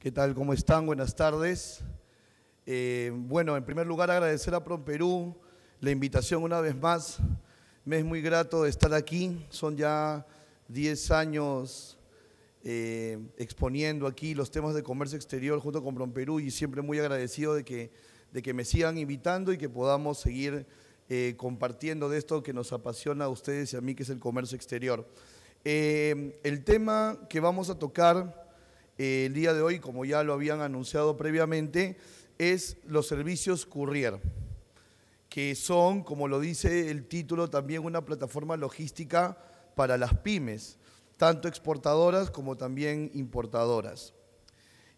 ¿Qué tal? ¿Cómo están? Buenas tardes. Eh, bueno, en primer lugar agradecer a PromPerú la invitación una vez más. Me es muy grato estar aquí. Son ya 10 años eh, exponiendo aquí los temas de comercio exterior junto con PromPerú y siempre muy agradecido de que, de que me sigan invitando y que podamos seguir eh, compartiendo de esto que nos apasiona a ustedes y a mí, que es el comercio exterior. el tema que vamos a tocar eh, el día de hoy, como ya lo habían anunciado previamente, es los servicios courier, que son, como lo dice el título, también una plataforma logística para las pymes, tanto exportadoras como también importadoras.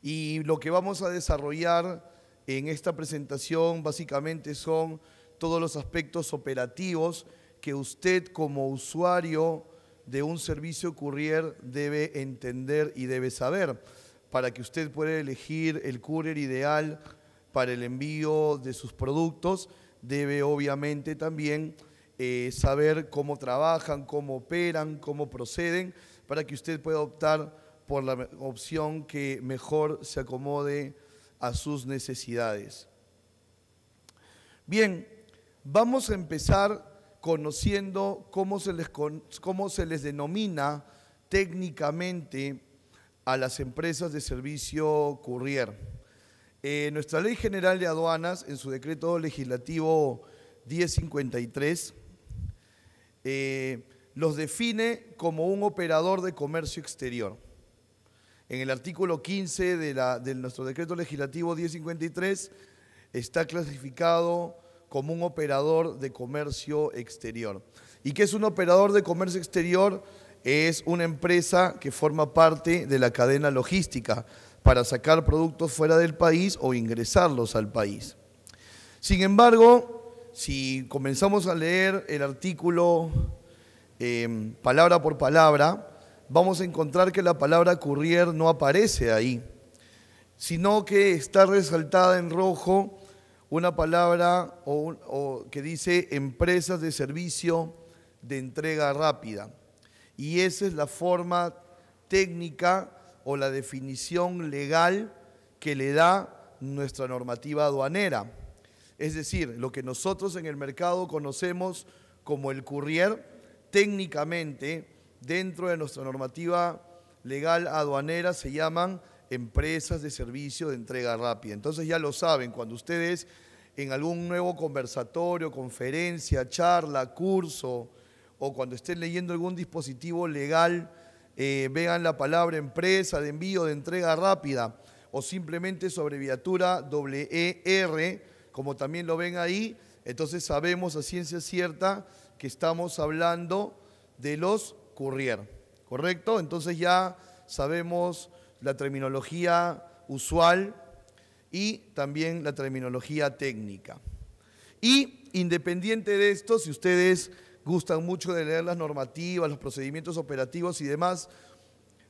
Y lo que vamos a desarrollar en esta presentación básicamente son todos los aspectos operativos que usted como usuario de un servicio courier debe entender y debe saber para que usted pueda elegir el courier ideal para el envío de sus productos, debe obviamente también eh, saber cómo trabajan, cómo operan, cómo proceden, para que usted pueda optar por la opción que mejor se acomode a sus necesidades. Bien, vamos a empezar conociendo cómo se les, cómo se les denomina técnicamente a las empresas de servicio courier. Eh, nuestra Ley General de Aduanas, en su decreto legislativo 1053, eh, los define como un operador de comercio exterior. En el artículo 15 de, la, de nuestro decreto legislativo 1053 está clasificado como un operador de comercio exterior. ¿Y que es un operador de comercio exterior? Es una empresa que forma parte de la cadena logística para sacar productos fuera del país o ingresarlos al país. Sin embargo, si comenzamos a leer el artículo em, palabra por palabra, vamos a encontrar que la palabra courier no aparece ahí, sino que está resaltada en rojo una palabra que dice empresas de servicio de entrega rápida. Y esa es la forma técnica o la definición legal que le da nuestra normativa aduanera. Es decir, lo que nosotros en el mercado conocemos como el courier, técnicamente dentro de nuestra normativa legal aduanera se llaman empresas de servicio de entrega rápida. Entonces ya lo saben, cuando ustedes en algún nuevo conversatorio, conferencia, charla, curso, o cuando estén leyendo algún dispositivo legal, eh, vean la palabra empresa de envío de entrega rápida o simplemente sobreviatura abreviatura WER, como también lo ven ahí, entonces sabemos a ciencia cierta que estamos hablando de los courier, ¿correcto? Entonces ya sabemos la terminología usual y también la terminología técnica. Y independiente de esto, si ustedes gustan mucho de leer las normativas, los procedimientos operativos y demás,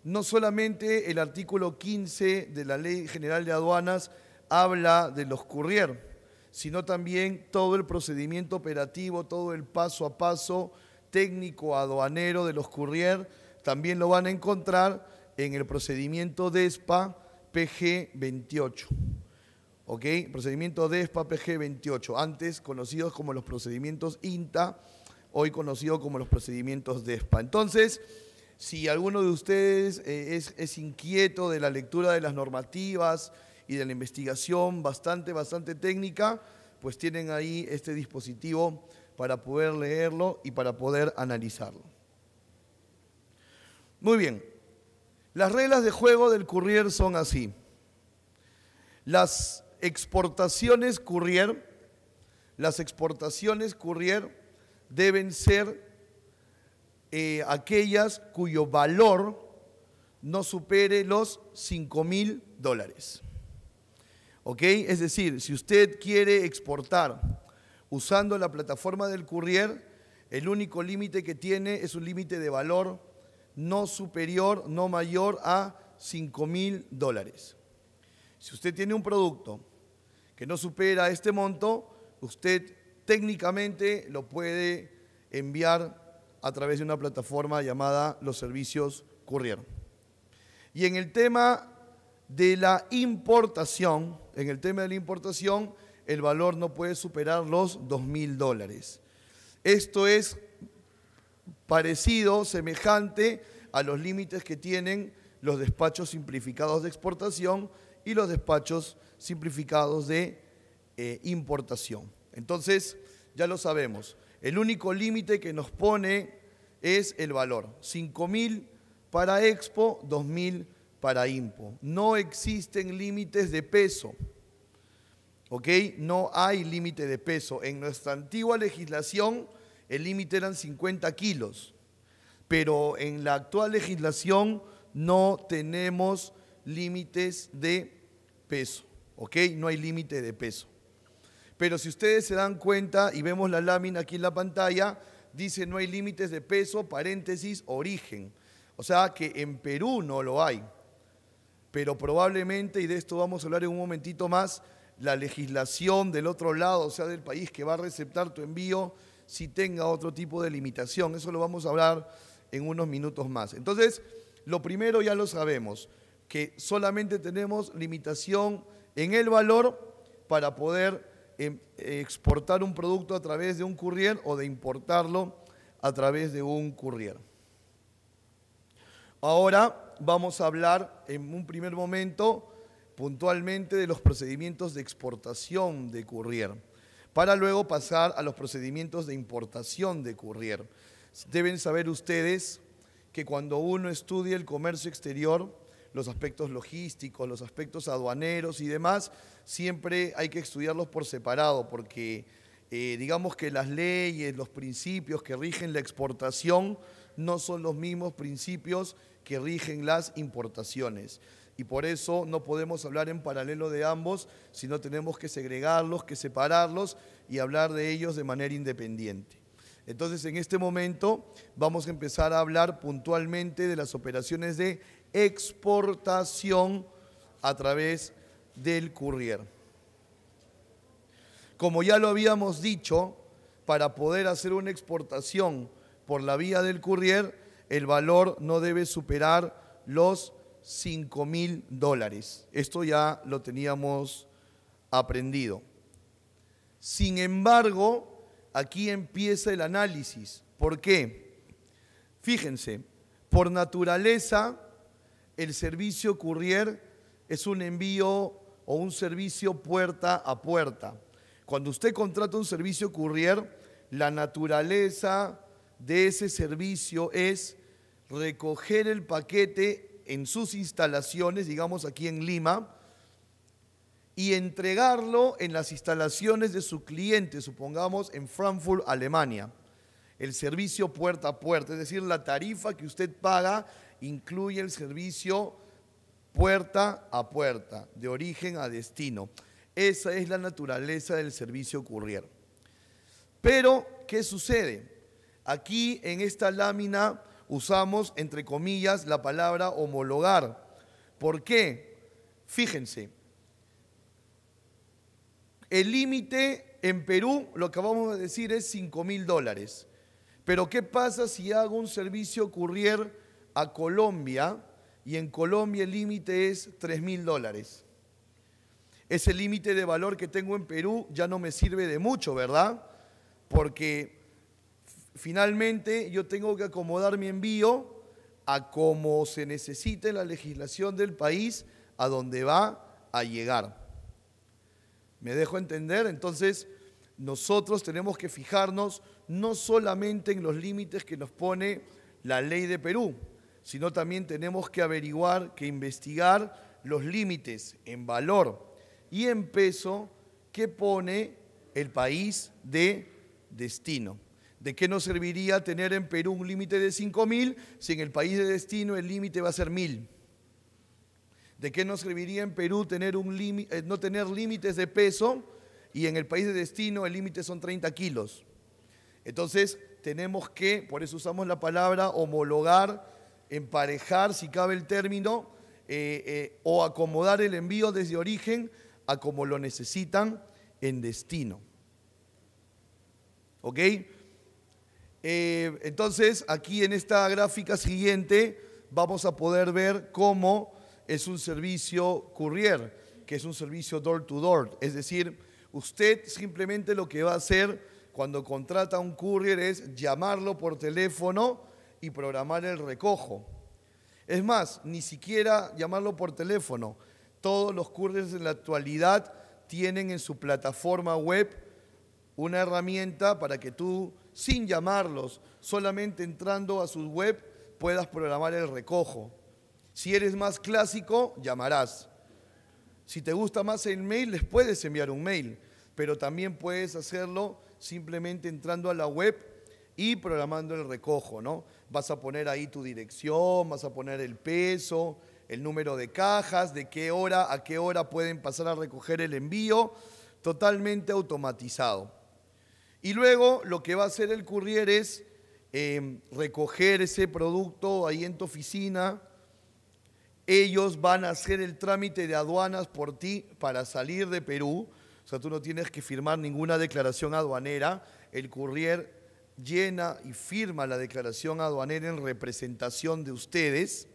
no solamente el artículo 15 de la Ley General de Aduanas habla de los courier, sino también todo el procedimiento operativo, todo el paso a paso técnico aduanero de los courier, también lo van a encontrar en el procedimiento DESPA PG 28. ¿Ok? Procedimiento DESPA PG 28, antes conocidos como los procedimientos INTA, hoy conocido como los procedimientos DESPA. Entonces, si alguno de ustedes eh, es, es inquieto de la lectura de las normativas y de la investigación bastante, bastante técnica, pues tienen ahí este dispositivo para poder leerlo y para poder analizarlo. Muy bien, las reglas de juego del courier son así. Las exportaciones courier, las exportaciones courier deben ser eh, aquellas cuyo valor no supere los 5 mil dólares. Es decir, si usted quiere exportar usando la plataforma del courier, el único límite que tiene es un límite de valor no superior, no mayor a 5 mil dólares. Si usted tiene un producto que no supera este monto, usted técnicamente lo puede enviar a través de una plataforma llamada los servicios courier. Y en el tema de la importación, en el tema de la importación, el valor no puede superar los 2.000 dólares. Esto es parecido, semejante a los límites que tienen los despachos simplificados de exportación y los despachos simplificados de eh, importación. Entonces, ya lo sabemos, el único límite que nos pone es el valor, 5.000 para Expo, 2.000 para Impo. No existen límites de peso, ¿ok? No hay límite de peso. En nuestra antigua legislación, el límite eran 50 kilos, pero en la actual legislación no tenemos límites de peso, ¿ok? No hay límite de peso. Pero si ustedes se dan cuenta y vemos la lámina aquí en la pantalla, dice no hay límites de peso, paréntesis, origen. O sea que en Perú no lo hay. Pero probablemente, y de esto vamos a hablar en un momentito más, la legislación del otro lado, o sea, del país que va a receptar tu envío, si tenga otro tipo de limitación. Eso lo vamos a hablar en unos minutos más. Entonces, lo primero ya lo sabemos, que solamente tenemos limitación en el valor para poder em, exportar un producto a través de un courier o de importarlo a través de un courier. Ahora vamos a hablar en un primer momento puntualmente de los procedimientos de exportación de courier para luego pasar a los procedimientos de importación de courier. Deben saber ustedes que cuando uno estudia el comercio exterior, los aspectos logísticos, los aspectos aduaneros y demás, siempre hay que estudiarlos por separado, porque eh, digamos que las leyes, los principios que rigen la exportación no son los mismos principios que rigen las importaciones y por eso no podemos hablar en paralelo de ambos, sino tenemos que segregarlos, que separarlos y hablar de ellos de manera independiente. Entonces, en este momento vamos a empezar a hablar puntualmente de las operaciones de exportación a través del courier. Como ya lo habíamos dicho, para poder hacer una exportación por la vía del courier, el valor no debe superar los 5 mil dólares. Esto ya lo teníamos aprendido. Sin embargo, aquí empieza el análisis. ¿Por qué? Fíjense, por naturaleza, el servicio courier es un envío o un servicio puerta a puerta. Cuando usted contrata un servicio courier, la naturaleza de ese servicio es recoger el paquete en sus instalaciones, digamos aquí en Lima, y entregarlo en las instalaciones de su cliente, supongamos en Frankfurt, Alemania. El servicio puerta a puerta, es decir, la tarifa que usted paga incluye el servicio puerta a puerta, de origen a destino. Esa es la naturaleza del servicio courier. Pero, ¿qué sucede? Aquí en esta lámina usamos, entre comillas, la palabra homologar. ¿Por qué? Fíjense, el límite en Perú, lo que vamos a decir, es 5 mil dólares. Pero ¿qué pasa si hago un servicio courier a Colombia y en Colombia el límite es 3 mil dólares? Ese límite de valor que tengo en Perú ya no me sirve de mucho, ¿verdad? Porque Finalmente, yo tengo que acomodar mi envío a como se necesite la legislación del país a donde va a llegar. ¿Me dejo entender? Entonces, nosotros tenemos que fijarnos no solamente en los límites que nos pone la ley de Perú, sino también tenemos que averiguar, que investigar los límites en valor y en peso que pone el país de destino. ¿De qué nos serviría tener en Perú un límite de 5.000 si en el país de destino el límite va a ser 1.000? ¿De qué nos serviría en Perú eh, no tener límites de peso y en el país de destino el límite son 30 kilos? Entonces tenemos que, por eso usamos la palabra homologar, emparejar, si cabe el término, eh, eh, o acomodar el envío desde origen a como lo necesitan en destino. ¿Ok? Eh, entonces, aquí en esta gráfica siguiente vamos a poder ver cómo es un servicio courier, que es un servicio door-to-door. Es decir, usted simplemente lo que va a hacer cuando contrata un courier es llamarlo por teléfono y programar el recojo. Es más, ni siquiera llamarlo por teléfono. Todos los couriers en la actualidad tienen en su plataforma web una herramienta para que tú sin llamarlos, solamente entrando a su web puedas programar el recojo. Si eres más clásico, llamarás. Si te gusta más el mail, les puedes enviar un mail, pero también puedes hacerlo simplemente entrando a la web y programando el recojo, ¿no? Vas a poner ahí tu dirección, vas a poner el peso, el número de cajas, de qué hora a qué hora pueden pasar a recoger el envío, totalmente automatizado. Y luego lo que va a hacer el courier es em, recoger ese producto ahí en tu oficina. Ellos van a hacer el trámite de aduanas por ti para salir de Perú. O sea, tú no tienes que firmar ninguna declaración aduanera. El courier llena y firma la declaración aduanera en representación de ustedes.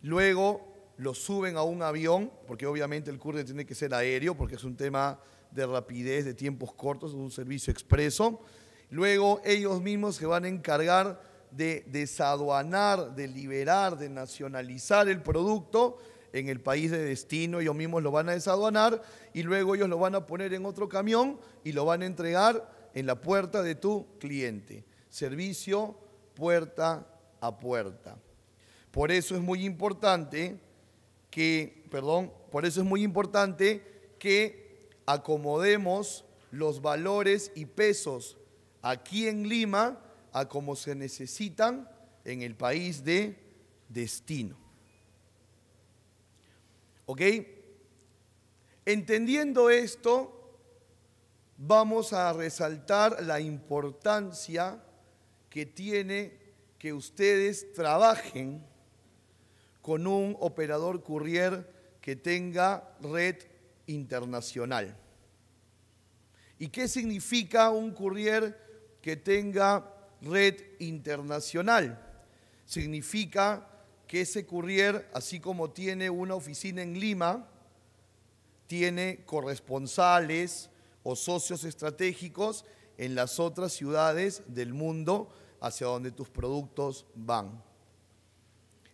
Luego lo suben a un avión, porque obviamente el courier tiene que ser aéreo, porque es un tema de rapidez, de tiempos cortos, un servicio expreso. Luego ellos mismos se van a encargar de desaduanar, de liberar, de nacionalizar el producto en el país de destino, ellos mismos lo van a desaduanar y luego ellos lo van a poner en otro camión y lo van a entregar en la puerta de tu cliente. Servicio puerta a puerta. Por eso es muy importante que, perdón, por eso es muy importante que acomodemos los valores y pesos aquí en Lima a como se necesitan en el país de destino. ¿Ok? Entendiendo esto, vamos a resaltar la importancia que tiene que ustedes trabajen con un operador courier que tenga red internacional. ¿Y qué significa un courier que tenga red internacional? Significa que ese courier, así como tiene una oficina en Lima, tiene corresponsales o socios estratégicos en las otras ciudades del mundo hacia donde tus productos van.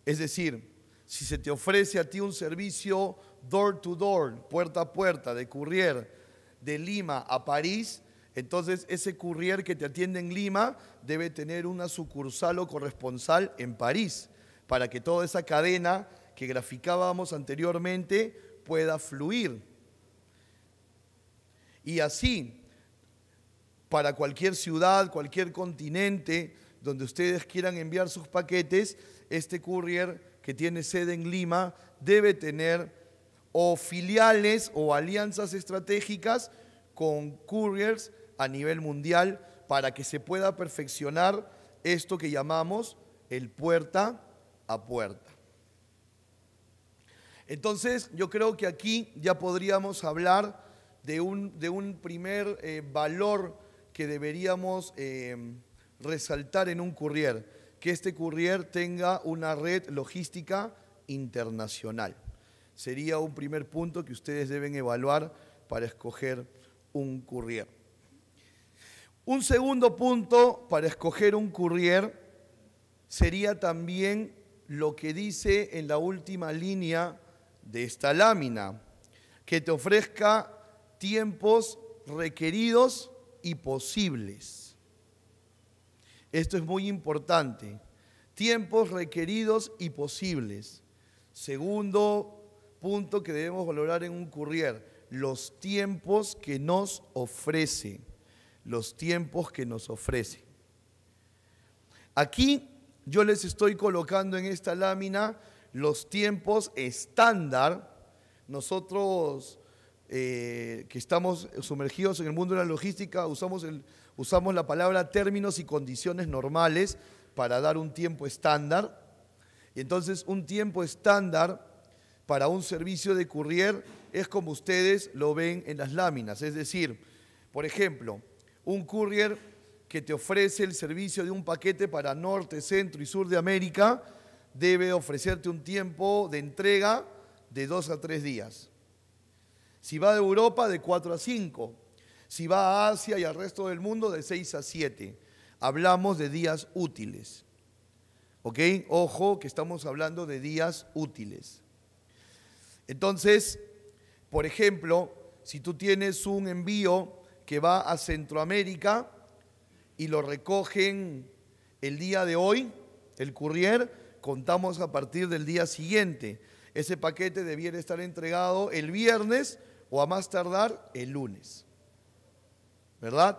Es decir, si se te ofrece a ti un servicio door to door, puerta a puerta, de courier de Lima a París, entonces ese courier que te atiende en Lima debe tener una sucursal o corresponsal en París, para que toda esa cadena que graficábamos anteriormente pueda fluir. Y así, para cualquier ciudad, cualquier continente donde ustedes quieran enviar sus paquetes, este courier que tiene sede en Lima debe tener o filiales o alianzas estratégicas con couriers a nivel mundial para que se pueda perfeccionar esto que llamamos el puerta a puerta. Entonces, yo creo que aquí ya podríamos hablar de un, primer eh, valor que deberíamos eh, resaltar en un courier, que este courier tenga una red logística internacional sería un primer punto que ustedes deben evaluar para escoger un courier. Un segundo punto para escoger un courier sería también lo que dice en la última línea de esta lámina, que te ofrezca tiempos requeridos y posibles. Esto es muy importante. Tiempos requeridos y posibles. Segundo punto que debemos valorar en un courier, los tiempos que nos ofrece, los tiempos que nos ofrece. Aquí yo les estoy colocando en esta lámina los tiempos estándar. Nosotros eh, que estamos sumergidos en el mundo de la logística usamos, el, usamos la palabra términos y condiciones normales para dar un tiempo estándar. Y entonces un tiempo estándar para un servicio de courier es como ustedes lo ven en las láminas. Es decir, por ejemplo, un courier que te ofrece el servicio de un paquete para Norte, Centro y Sur de América debe ofrecerte un tiempo de entrega de dos a tres días. Si va de Europa, de cuatro a cinco. Si va a Asia y al resto del mundo, de seis a siete. Hablamos de días útiles. ¿Ok? Ojo que estamos hablando de días útiles. Entonces, por ejemplo, si tú tienes un envío que va a Centroamérica y lo recogen el día de hoy, el courier, contamos a partir del día siguiente. Ese paquete debiera estar entregado el viernes o a más tardar el lunes. ¿Verdad?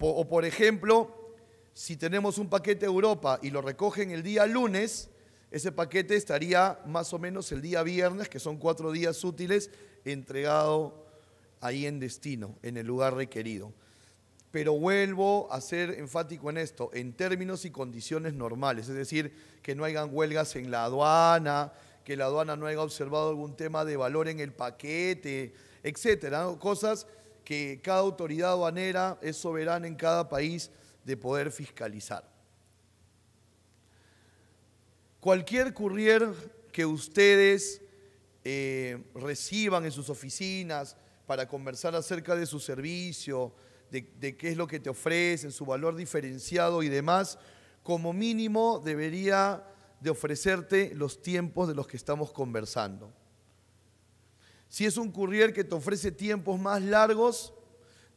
O por ejemplo, si tenemos un paquete a Europa y lo recogen el día lunes, ese paquete estaría más o menos el día viernes, que son cuatro días útiles, entregado ahí en destino, en el lugar requerido. Pero vuelvo a ser enfático en esto, en términos y condiciones normales, es decir, que no hayan huelgas en la aduana, que la aduana no haya observado algún tema de valor en el paquete, etcétera, cosas que cada autoridad aduanera es soberana en cada país de poder fiscalizar. Cualquier currier que ustedes eh, reciban en sus oficinas para conversar acerca de su servicio, de, qué es lo que te ofrecen, su valor diferenciado y demás, como mínimo debería de ofrecerte los tiempos de los que estamos conversando. Si es un currier que te ofrece tiempos más largos,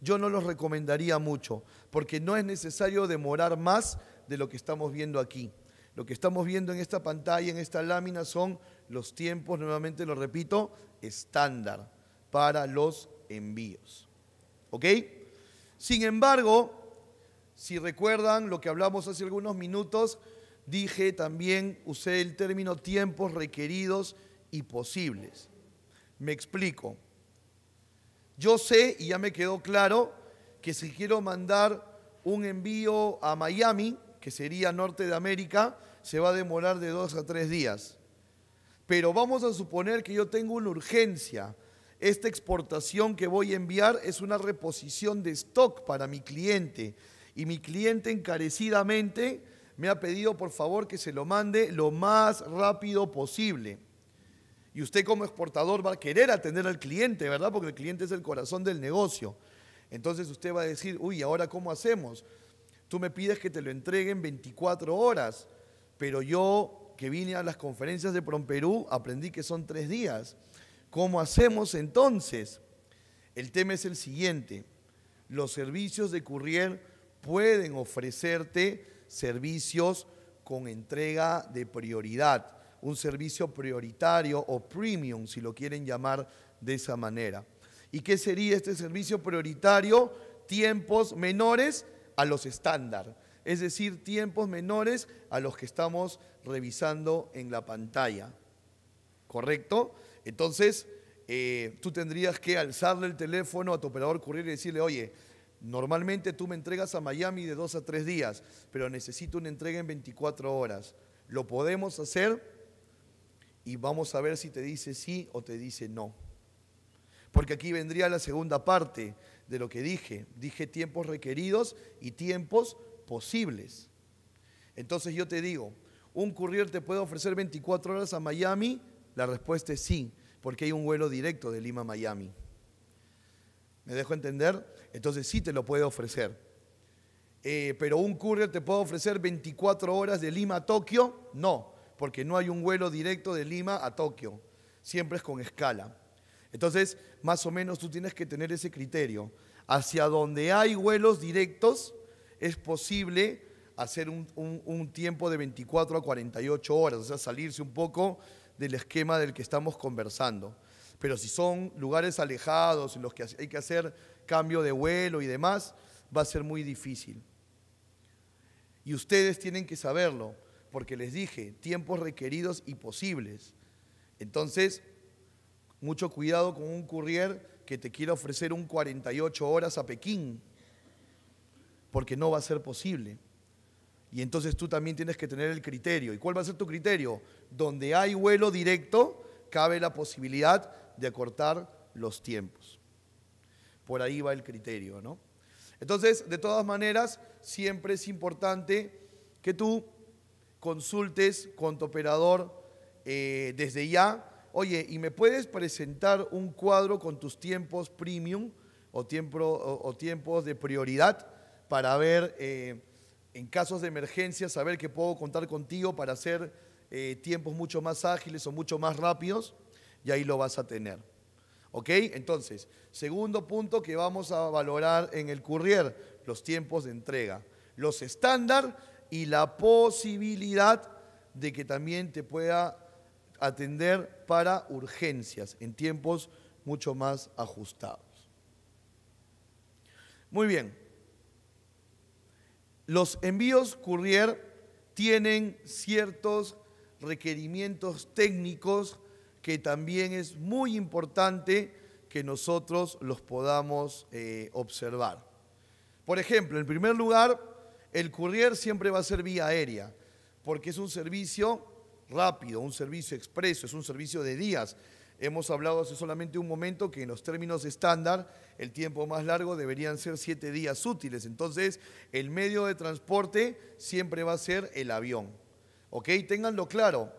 yo no los recomendaría mucho, porque no es necesario demorar más de lo que estamos viendo aquí. Lo que estamos viendo en esta pantalla, en esta lámina, son los tiempos, nuevamente lo repito, estándar para los envíos. ¿Ok? Sin embargo, si recuerdan lo que hablamos hace algunos minutos, dije también, usé el término tiempos requeridos y posibles. Me explico. Yo sé, y ya me quedó claro, que si quiero mandar un envío a Miami, que sería norte de América, se va a demorar de dos a tres días. Pero vamos a suponer que yo tengo una urgencia. Esta exportación que voy a enviar es una reposición de stock para mi cliente. Y mi cliente encarecidamente me ha pedido por favor que se lo mande lo más rápido posible. Y usted como exportador va a querer atender al cliente, ¿verdad? Porque el cliente es el corazón del negocio. Entonces usted va a decir, uy, ahora cómo hacemos? Tú me pides que te lo entreguen 24 horas, pero yo que vine a las conferencias de Prom aprendí que son tres días. ¿Cómo hacemos entonces? El tema es el siguiente. Los servicios de courier pueden ofrecerte servicios con entrega de prioridad, un servicio prioritario o premium, si lo quieren llamar de esa manera. ¿Y qué sería este servicio prioritario? Tiempos menores a los estándar, es decir, tiempos menores a los que estamos revisando en la pantalla. ¿Correcto? Entonces, eh, tú tendrías que alzarle el teléfono a tu operador courier y decirle, oye, normalmente tú me entregas a Miami de dos a tres días, pero necesito una entrega en 24 horas. ¿Lo podemos hacer? y vamos a ver si te dice sí o te dice no. Porque aquí vendría la segunda parte de lo que dije. Dije tiempos requeridos y tiempos posibles. Entonces yo te digo, ¿un courier te puede ofrecer 24 horas a Miami? La respuesta es sí, porque hay un vuelo directo de Lima a Miami. ¿Me dejo entender? Entonces sí te lo puede ofrecer. Eh, pero un courier te puede ofrecer 24 horas de Lima a Tokio? No, porque no hay un vuelo directo de Lima a Tokio. Siempre es con escala. Entonces, más o menos tú tienes que tener ese criterio. Hacia donde hay vuelos directos, es posible hacer un, tiempo de 24 a 48 horas, o sea, salirse un poco del esquema del que estamos conversando. Pero si son lugares alejados en los que hay que hacer cambio de vuelo y demás, va a ser muy difícil. Y ustedes tienen que saberlo, porque les dije, tiempos requeridos y posibles. Entonces, mucho cuidado con un courier que te quiera ofrecer un 48 horas a Pekín, porque no va a ser posible. Y entonces tú también tienes que tener el criterio. ¿Y cuál va a ser tu criterio? Donde hay vuelo directo, cabe la posibilidad de acortar los tiempos. Por ahí va el criterio, ¿no? Entonces, de todas maneras, siempre es importante que tú consultes con tu operador eh, desde ya Oye, ¿y me puedes presentar un cuadro con tus tiempos premium o, tiempos de prioridad para ver, eh, en casos de emergencia, saber que puedo contar contigo para hacer eh, tiempos mucho más ágiles o mucho más rápidos? Y ahí lo vas a tener. ¿Ok? Entonces, segundo punto que vamos a valorar en el courier, los tiempos de entrega, los estándar y la posibilidad de que también te pueda atender para urgencias en tiempos mucho más ajustados. Muy bien. Los envíos courier tienen ciertos requerimientos técnicos que también es muy importante que nosotros los podamos eh, observar. Por ejemplo, en primer lugar, el courier siempre va a ser vía aérea, porque es un servicio rápido, un servicio expreso, es un servicio de días. Hemos hablado hace solamente un momento que en los términos estándar el tiempo más largo deberían ser siete días útiles. Entonces, el medio de transporte siempre va a ser el avión. ¿Ok? Ténganlo claro.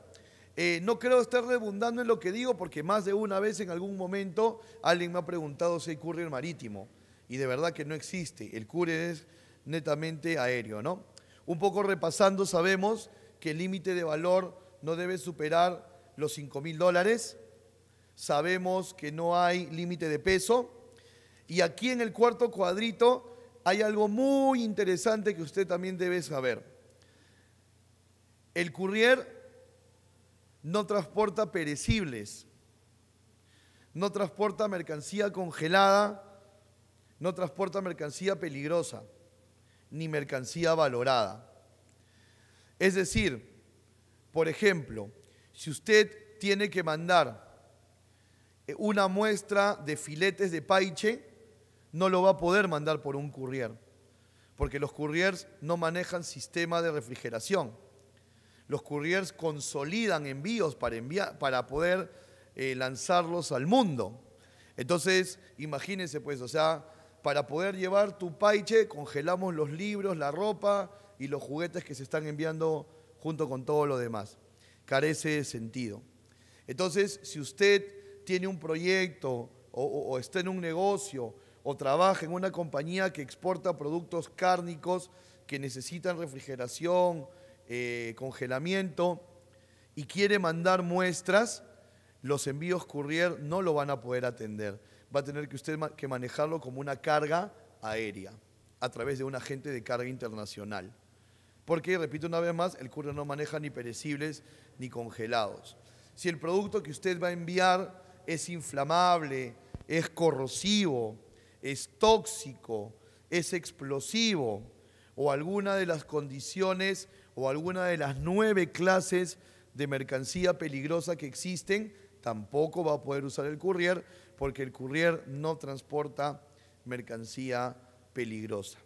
Eh, no creo estar redundando en lo que digo porque más de una vez en algún momento alguien me ha preguntado si hay courier marítimo. Y de verdad que no existe. El courier es netamente aéreo, ¿no? Un poco repasando, sabemos que el límite de valor no debe superar los 5 mil dólares. Sabemos que no hay límite de peso. Y aquí en el cuarto cuadrito hay algo muy interesante que usted también debe saber. El courier no transporta perecibles, no transporta mercancía congelada, no transporta mercancía peligrosa, ni mercancía valorada. Es decir, por ejemplo, si usted tiene que mandar eh, una muestra de filetes de paiche, no lo va a poder mandar por un courier, porque los couriers no manejan sistema de refrigeración. Los couriers consolidan envíos para, para poder eh, lanzarlos al mundo. Entonces, imagínense pues, o sea, para poder llevar tu paiche, congelamos los libros, la ropa y los juguetes que se están enviando junto con todo lo demás. Carece de sentido. Entonces, si usted tiene un proyecto o, está en un negocio o trabaja en una compañía que exporta productos cárnicos que necesitan refrigeración, eh, congelamiento y quiere mandar muestras, los envíos courier no lo van a poder atender. Va a tener que usted que manejarlo como una carga aérea a través de un agente de carga internacional. Porque, repito una vez más, el currier no maneja ni perecibles ni congelados. Si el producto que usted va a enviar es inflamable, es corrosivo, es tóxico, es explosivo, o alguna de las condiciones o alguna de las nueve clases de mercancía peligrosa que existen, tampoco va a poder usar el courier porque el courier no transporta mercancía peligrosa.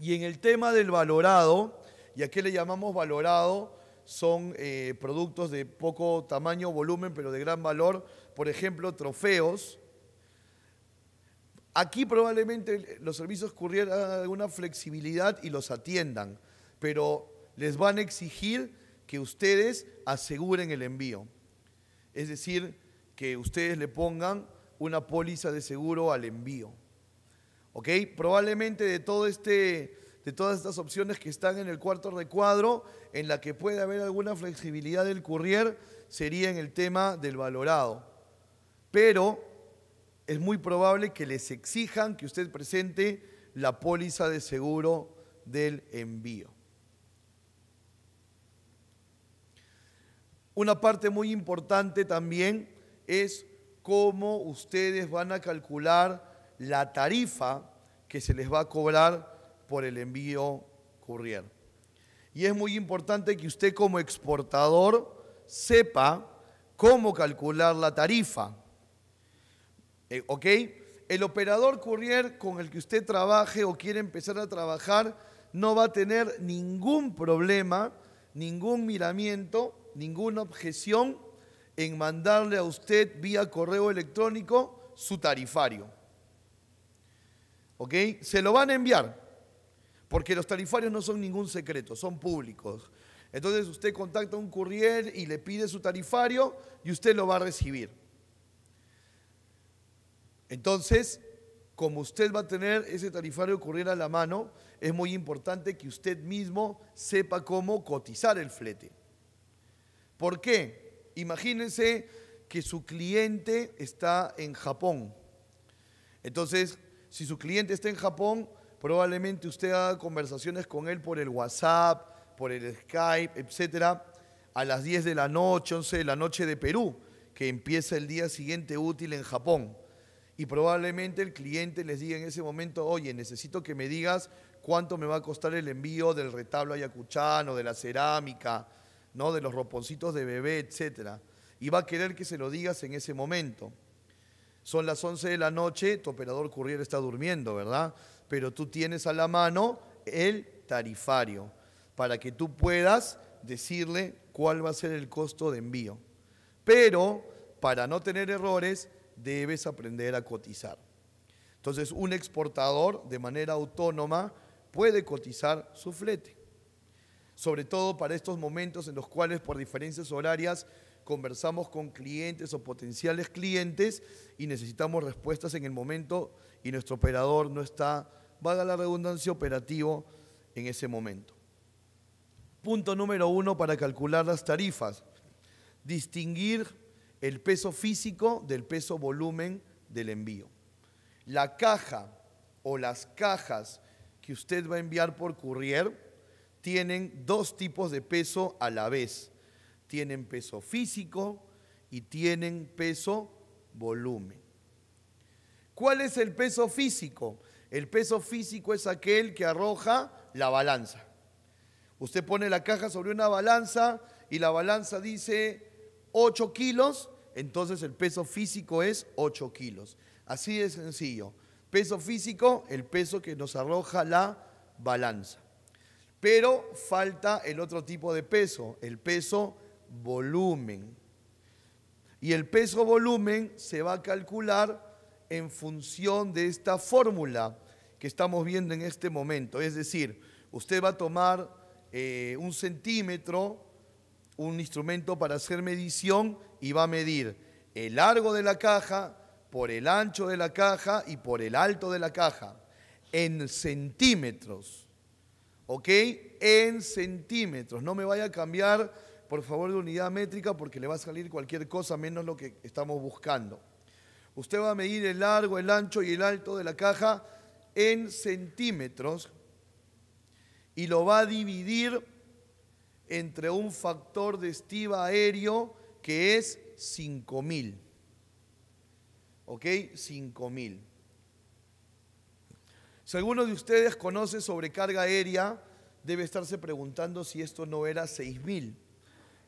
Y en el tema del valorado, y a qué le llamamos valorado, son eh, productos de poco tamaño, volumen, pero de gran valor, por ejemplo, trofeos. Aquí probablemente los servicios courier alguna flexibilidad y los atiendan, pero les van a exigir que ustedes aseguren el envío. Es decir, que ustedes le pongan una póliza de seguro al envío. ¿Ok? Probablemente de, todo este, de todas estas opciones que están en el cuarto recuadro, en la que puede haber alguna flexibilidad del courier, sería en el tema del valorado. Pero es muy probable que les exijan que usted presente la póliza de seguro del envío. Una parte muy importante también es cómo ustedes van a calcular la tarifa que se les va a cobrar por el envío courier. Y es muy importante que usted como exportador sepa cómo calcular la tarifa. Eh, ¿Ok? El operador courier con el que usted trabaje o quiere empezar a trabajar no va a tener ningún problema, ningún miramiento, ninguna objeción en mandarle a usted vía correo electrónico su tarifario. Se lo van a enviar, porque los tarifarios no son ningún secreto, son públicos. Entonces usted contacta un courier y le pide su tarifario y usted lo va a recibir. Entonces, como usted va a tener ese tarifario courier a la mano, es muy importante que usted mismo sepa cómo cotizar el flete. ¿Por qué? Imagínense que su cliente está en Japón. Entonces, si su cliente está en Japón, probablemente usted haga conversaciones con él por el WhatsApp, por el Skype, etcétera, a las 10 de la noche, 11 de la noche de Perú, que empieza el día siguiente útil en Japón. Y probablemente el cliente les diga en ese momento, oye, necesito que me digas cuánto me va a costar el envío del retablo ayacuchano, de la cerámica, ¿no? de los roponcitos de bebé, etcétera. Y va a querer que se lo digas en ese momento. Son las 11 de la noche, tu operador courier está durmiendo, ¿verdad? Pero tú tienes a la mano el tarifario para que tú puedas decirle cuál va a ser el costo de envío. Pero para no tener errores, debes aprender a cotizar. Entonces, un exportador de manera autónoma puede cotizar su flete, sobre todo para estos momentos en los cuales por diferencias horarias conversamos con clientes o potenciales clientes y necesitamos respuestas en el momento y nuestro operador no está, valga la redundancia, operativo en ese momento. Punto número uno para calcular las tarifas. Distinguir el peso físico del peso volumen del envío. La caja o las cajas que usted va a enviar por courier tienen dos tipos de peso a la vez tienen peso físico y tienen peso volumen. ¿Cuál es el peso físico? El peso físico es aquel que arroja la balanza. Usted pone la caja sobre una balanza y la balanza dice 8 kilos, entonces el peso físico es 8 kilos. Así de sencillo. Peso físico, el peso que nos arroja la balanza. Pero falta el otro tipo de peso, el peso volumen. Y el peso volumen se va a calcular en función de esta fórmula que estamos viendo en este momento. Es decir, usted va a tomar eh, un centímetro, un instrumento para hacer medición y va a medir el largo de la caja por el ancho de la caja y por el alto de la caja en centímetros. ¿Ok? En centímetros. No me vaya a cambiar por favor de unidad métrica porque le va a salir cualquier cosa menos lo que estamos buscando. Usted va a medir el largo, el ancho y el alto de la caja en centímetros y lo va a dividir entre un factor de estiva aéreo que es 5000. ¿Ok? 5000. Si alguno de ustedes conoce sobrecarga aérea, debe estarse preguntando si esto no era 6000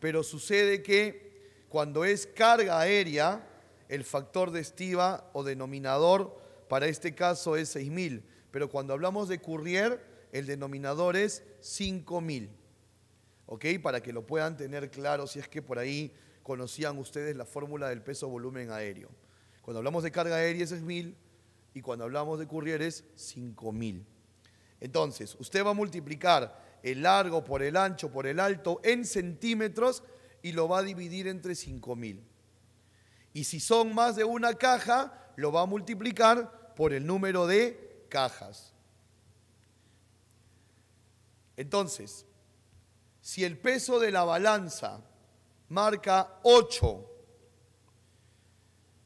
pero sucede que cuando es carga aérea, el factor de estiva o denominador para este caso es 6.000, pero cuando hablamos de courier, el denominador es 5.000. ¿Ok? Para que lo puedan tener claro si es que por ahí conocían ustedes la fórmula del peso-volumen aéreo. Cuando hablamos de carga aérea es 6.000 y cuando hablamos de courier es 5.000. Entonces, usted va a multiplicar el largo por el ancho por el alto en centímetros y lo va a dividir entre 5000. Y si son más de una caja, lo va a multiplicar por el número de cajas. Entonces, si el peso de la balanza marca 8,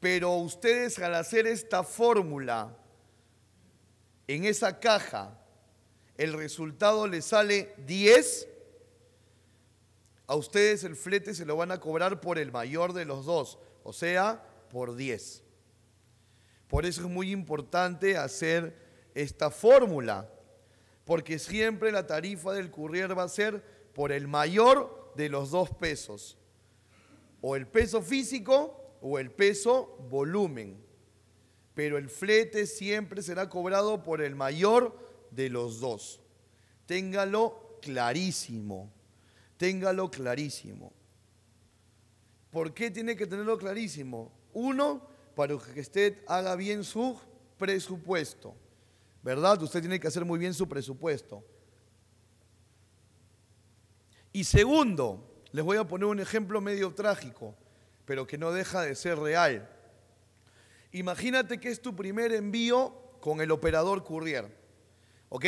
pero ustedes al hacer esta fórmula en esa caja el resultado le sale 10, a ustedes el flete se lo van a cobrar por el mayor de los dos, o sea, por 10. Por eso es muy importante hacer esta fórmula, porque siempre la tarifa del courier va a ser por el mayor de los dos pesos, o el peso físico o el peso volumen. Pero el flete siempre será cobrado por el mayor de los dos. Téngalo clarísimo, téngalo clarísimo. ¿Por qué tiene que tenerlo clarísimo? Uno, para que usted haga bien su presupuesto, ¿verdad? Usted tiene que hacer muy bien su presupuesto. Y segundo, les voy a poner un ejemplo medio trágico, pero que no deja de ser real. Imagínate que es tu primer envío con el operador courier. ¿Ok?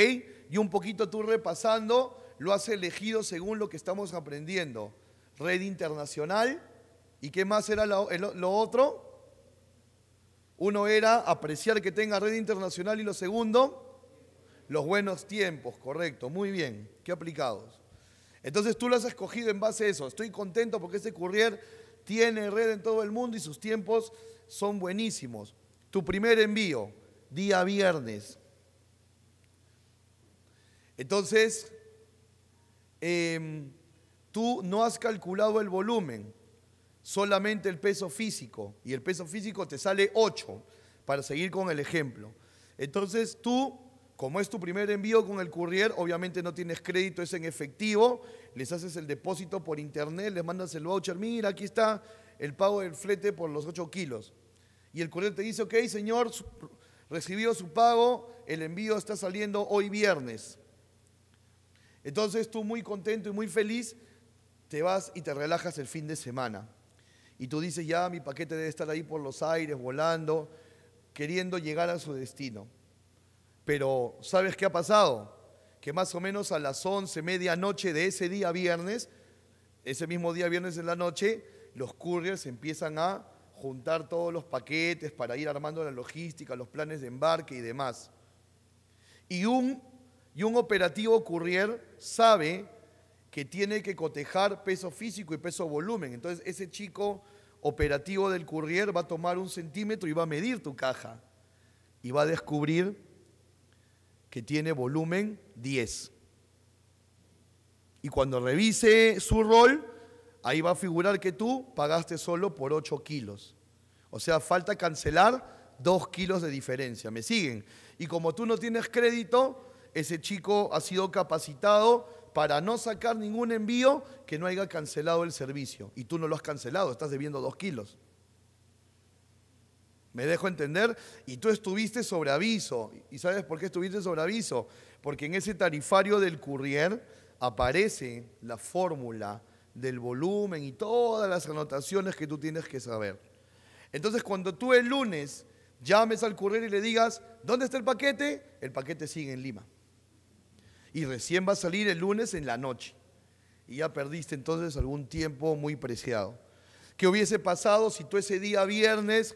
Y un poquito tú repasando, lo has elegido según lo que estamos aprendiendo. Red internacional. ¿Y qué más era lo, otro? Uno era apreciar que tenga red internacional y lo segundo, los buenos tiempos, correcto, muy bien, qué aplicados. Entonces tú lo has escogido en base a eso. Estoy contento porque este courier tiene red en todo el mundo y sus tiempos son buenísimos. Tu primer envío, día viernes, entonces, em, tú no has calculado el volumen, solamente el peso físico, y el peso físico te sale 8, para seguir con el ejemplo. Entonces tú, como es tu primer envío con el courier, obviamente no tienes crédito, es en efectivo, les haces el depósito por internet, les mandas el voucher, mira, aquí está el pago del flete por los 8 kilos. Y el courier te dice, ok, señor, recibió su pago, el envío está saliendo hoy viernes. Entonces tú muy contento y muy feliz te vas y te relajas el fin de semana. Y tú dices, ya mi paquete debe estar ahí por los aires, volando, queriendo llegar a su destino. Pero ¿sabes qué ha pasado? Que más o menos a las 11, noche de ese día viernes, ese mismo día viernes en la noche, los couriers empiezan a juntar todos los paquetes para ir armando la logística, los planes de embarque y demás. Y un y un operativo courier sabe que tiene que cotejar peso físico y peso volumen. Entonces ese chico operativo del courier va a tomar un centímetro y va a medir tu caja y va a descubrir que tiene volumen 10. Y cuando revise su rol, ahí va a figurar que tú pagaste solo por 8 kilos. O sea, falta cancelar 2 kilos de diferencia. ¿Me siguen? Y como tú no tienes crédito, ese chico ha sido capacitado para no sacar ningún envío que no haya cancelado el servicio. Y tú no lo has cancelado, estás debiendo dos kilos. Me dejo entender, y tú estuviste sobre aviso. ¿Y sabes por qué estuviste sobre aviso? Porque en ese tarifario del courier aparece la fórmula del volumen y todas las anotaciones que tú tienes que saber. Entonces, cuando tú el lunes llames al courier y le digas, ¿dónde está el paquete? El paquete sigue en Lima y recién va a salir el lunes en la noche. Y ya perdiste entonces algún tiempo muy preciado. ¿Qué hubiese pasado si tú ese día viernes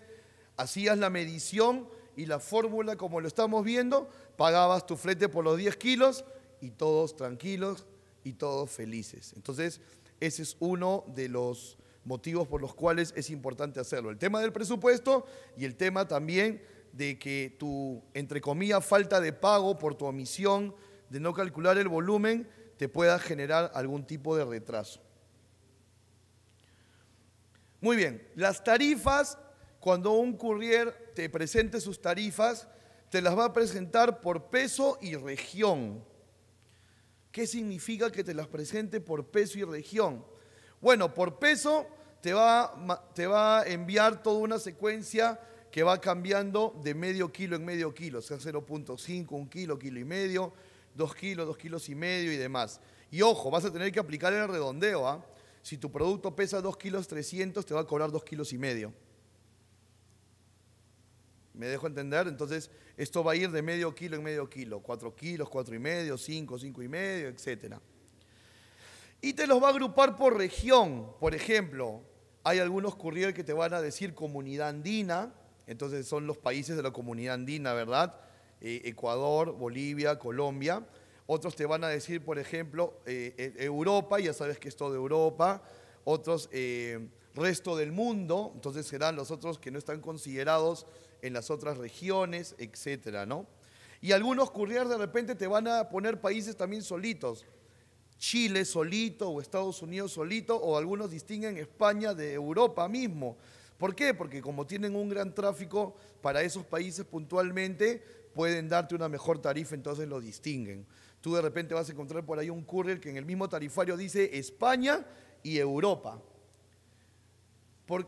hacías la medición y la fórmula como lo estamos viendo? Pagabas tu flete por los 10 kilos y todos tranquilos y todos felices. Entonces, ese es uno de los motivos por los cuales es importante hacerlo. El tema del presupuesto y el tema también de que tu, entre comillas, falta de pago por tu omisión de no calcular el volumen te pueda generar algún tipo de retraso. Muy bien, las tarifas, cuando un courier te presente sus tarifas, te las va a presentar por peso y región. ¿Qué significa que te las presente por peso y región? Bueno, por peso te va, a enviar toda una secuencia que va cambiando de medio kilo en medio kilo, sea, 0.5, un kilo, kilo y medio, 2 kilos, 2 kilos y medio y demás. Y ojo, vas a tener que aplicar el redondeo. ¿ah? Si tu producto pesa 2 kilos 300, te va a cobrar 2 kilos y medio. ¿Me dejo entender? Entonces, esto va a ir de medio kilo en medio kilo. 4 kilos, 4 y medio, 5, 5 y medio, etc. Y te los va a agrupar por región. Por ejemplo, hay algunos courier que te van a decir comunidad andina. Entonces son los países de la comunidad andina, ¿verdad? Eh, Ecuador, Bolivia, Colombia. Otros te van a decir, por ejemplo, eh, eh, Europa, ya sabes que es todo Europa. Otros, resto del mundo, entonces serán los otros que no están considerados en las otras regiones, etcétera, ¿no? Y algunos curriers de repente te van a poner países también solitos. Chile solito o Estados Unidos solito o algunos distinguen España de Europa mismo. ¿Por qué? Porque como tienen un gran tráfico para esos países puntualmente, pueden darte una mejor tarifa, entonces lo distinguen. Tú de repente vas a encontrar por ahí un courier que en el mismo tarifario dice España y Europa.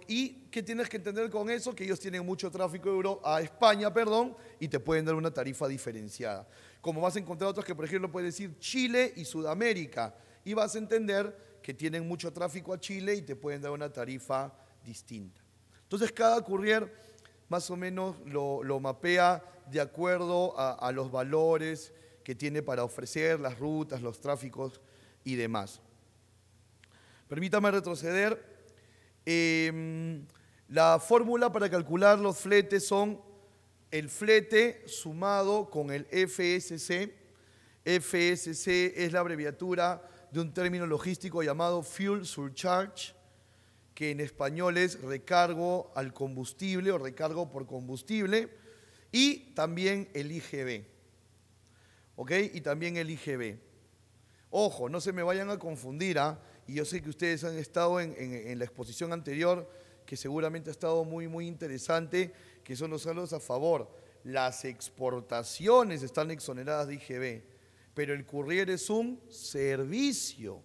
¿Y qué tienes que entender con eso? Que ellos tienen mucho tráfico Euro, a España perdón, y te pueden dar una tarifa diferenciada. Como vas a encontrar otros que, por ejemplo, pueden decir Chile y Sudamérica, y vas a entender que tienen mucho tráfico a Chile y te pueden dar una tarifa distinta. Entonces, cada courier más o menos lo mapea de acuerdo a, los valores que tiene para ofrecer, las rutas, los tráficos y demás. Permítame retroceder. Em, la fórmula para calcular los fletes son el flete sumado con el FSC. FSC es la abreviatura de un término logístico llamado Fuel Surcharge, que en español es recargo al combustible o recargo por combustible y también el IGB. ¿Ok? Y también el IGB. Ojo, no se me vayan a confundir, ¿ah? Y yo sé que ustedes han estado en, la exposición anterior, que seguramente ha estado muy, muy interesante, que son los saldos a favor. Las exportaciones están exoneradas de IGB, pero el courier es un servicio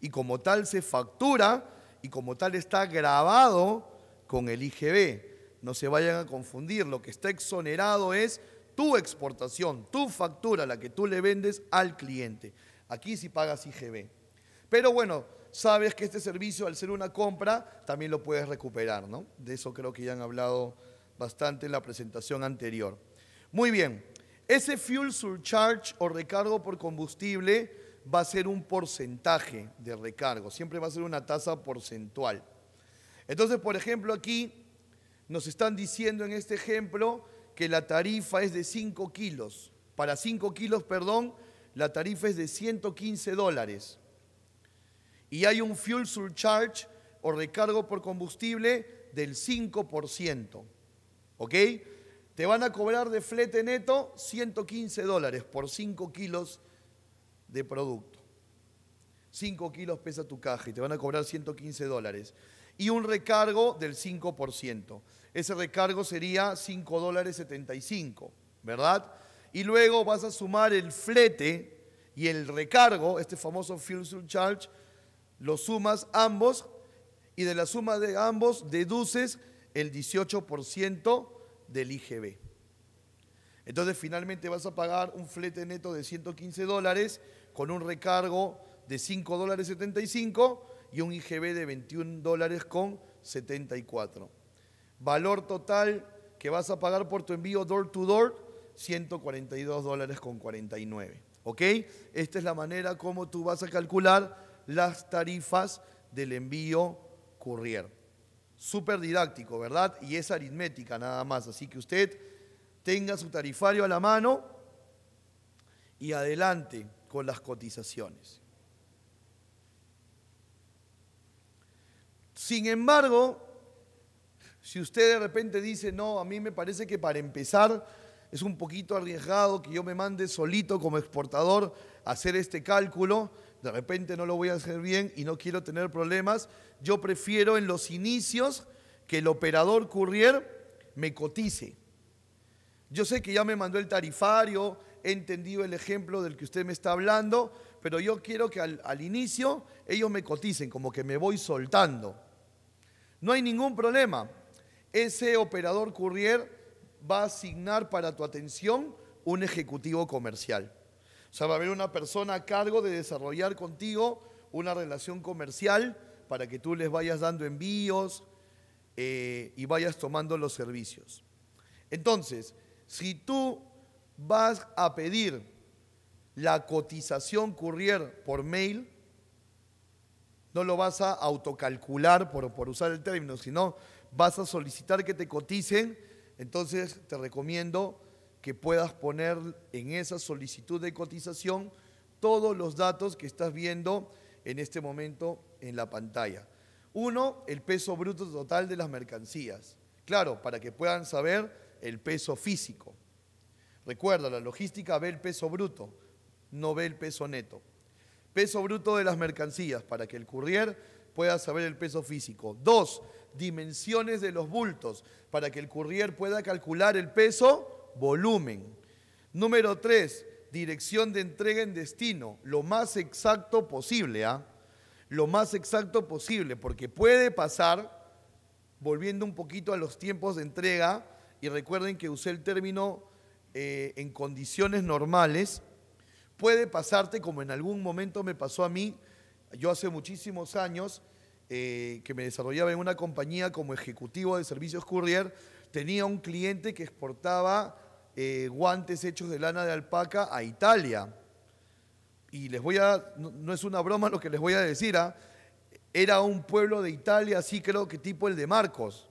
y como tal se factura y como tal está grabado con el IGB no se vayan a confundir, lo que está exonerado es tu exportación, tu factura, la que tú le vendes al cliente. Aquí sí pagas IGB. Pero bueno, sabes que este servicio, al ser una compra, también lo puedes recuperar, ¿no? De eso creo que ya han hablado bastante en la presentación anterior. Muy bien, ese fuel surcharge o recargo por combustible va a ser un porcentaje de recargo, siempre va a ser una tasa porcentual. Entonces, por ejemplo, aquí nos están diciendo en este ejemplo que la tarifa es de 5 kilos. Para 5 kilos, perdón, la tarifa es de 115 dólares. Y hay un fuel surcharge o recargo por combustible del 5%. ¿Ok? Te van a cobrar de flete neto 115 dólares por 5 kilos de producto. 5 kilos pesa tu caja y te van a cobrar 115 dólares y un recargo del 5%. Ese recargo sería $5.75, dólares 75, ¿verdad? Y luego vas a sumar el flete y el recargo, este famoso fuel surcharge lo sumas ambos y de la suma de ambos deduces el 18% del IGB. Entonces finalmente vas a pagar un flete neto de 115 dólares con un recargo de $5.75. dólares 75 y un IGB de 21 dólares con 74. Valor total que vas a pagar por tu envío door to door, 142 dólares con 49. ¿Ok? Esta es la manera como tú vas a calcular las tarifas del envío courier. Súper didáctico, ¿verdad? Y es aritmética nada más. Así que usted tenga su tarifario a la mano y adelante con las cotizaciones. Sin embargo, si usted de repente dice, no, a mí me parece que para empezar es un poquito arriesgado que yo me mande solito como exportador a hacer este cálculo, de repente no lo voy a hacer bien y no quiero tener problemas, yo prefiero en los inicios que el operador courier me cotice. Yo sé que ya me mandó el tarifario, he entendido el ejemplo del que usted me está hablando, pero yo quiero que al inicio ellos me coticen, como que me voy soltando. No hay ningún problema. Ese operador courier va a asignar para tu atención un ejecutivo comercial. O sea, va a haber una persona a cargo de desarrollar contigo una relación comercial para que tú les vayas dando envíos eh, y vayas tomando los servicios. Entonces, si tú vas a pedir la cotización courier por mail, no lo vas a autocalcular, por, usar el término, sino vas a solicitar que te coticen, entonces te recomiendo que puedas poner en esa solicitud de cotización todos los datos que estás viendo en este momento en la pantalla. Uno, el peso bruto total de las mercancías. Claro, para que puedan saber el peso físico. Recuerda, la logística ve el peso bruto, no ve el peso neto peso bruto de las mercancías para que el courier pueda saber el peso físico. Dos, dimensiones de los bultos para que el courier pueda calcular el peso, volumen. Número tres, dirección de entrega en destino, lo más exacto posible, ¿ah? Lo más exacto posible, porque puede pasar, volviendo un poquito a los tiempos de entrega, y recuerden que usé el término eh, en condiciones normales, Puede pasarte como en algún momento me pasó a mí, yo hace muchísimos años eh, que me desarrollaba en una compañía como ejecutivo de servicios courier, tenía un cliente que exportaba eh, guantes hechos de lana de alpaca a Italia. Y les voy a, no, es una broma lo que les voy a decir, ¿ah? era un pueblo de Italia, así creo que tipo el de Marcos.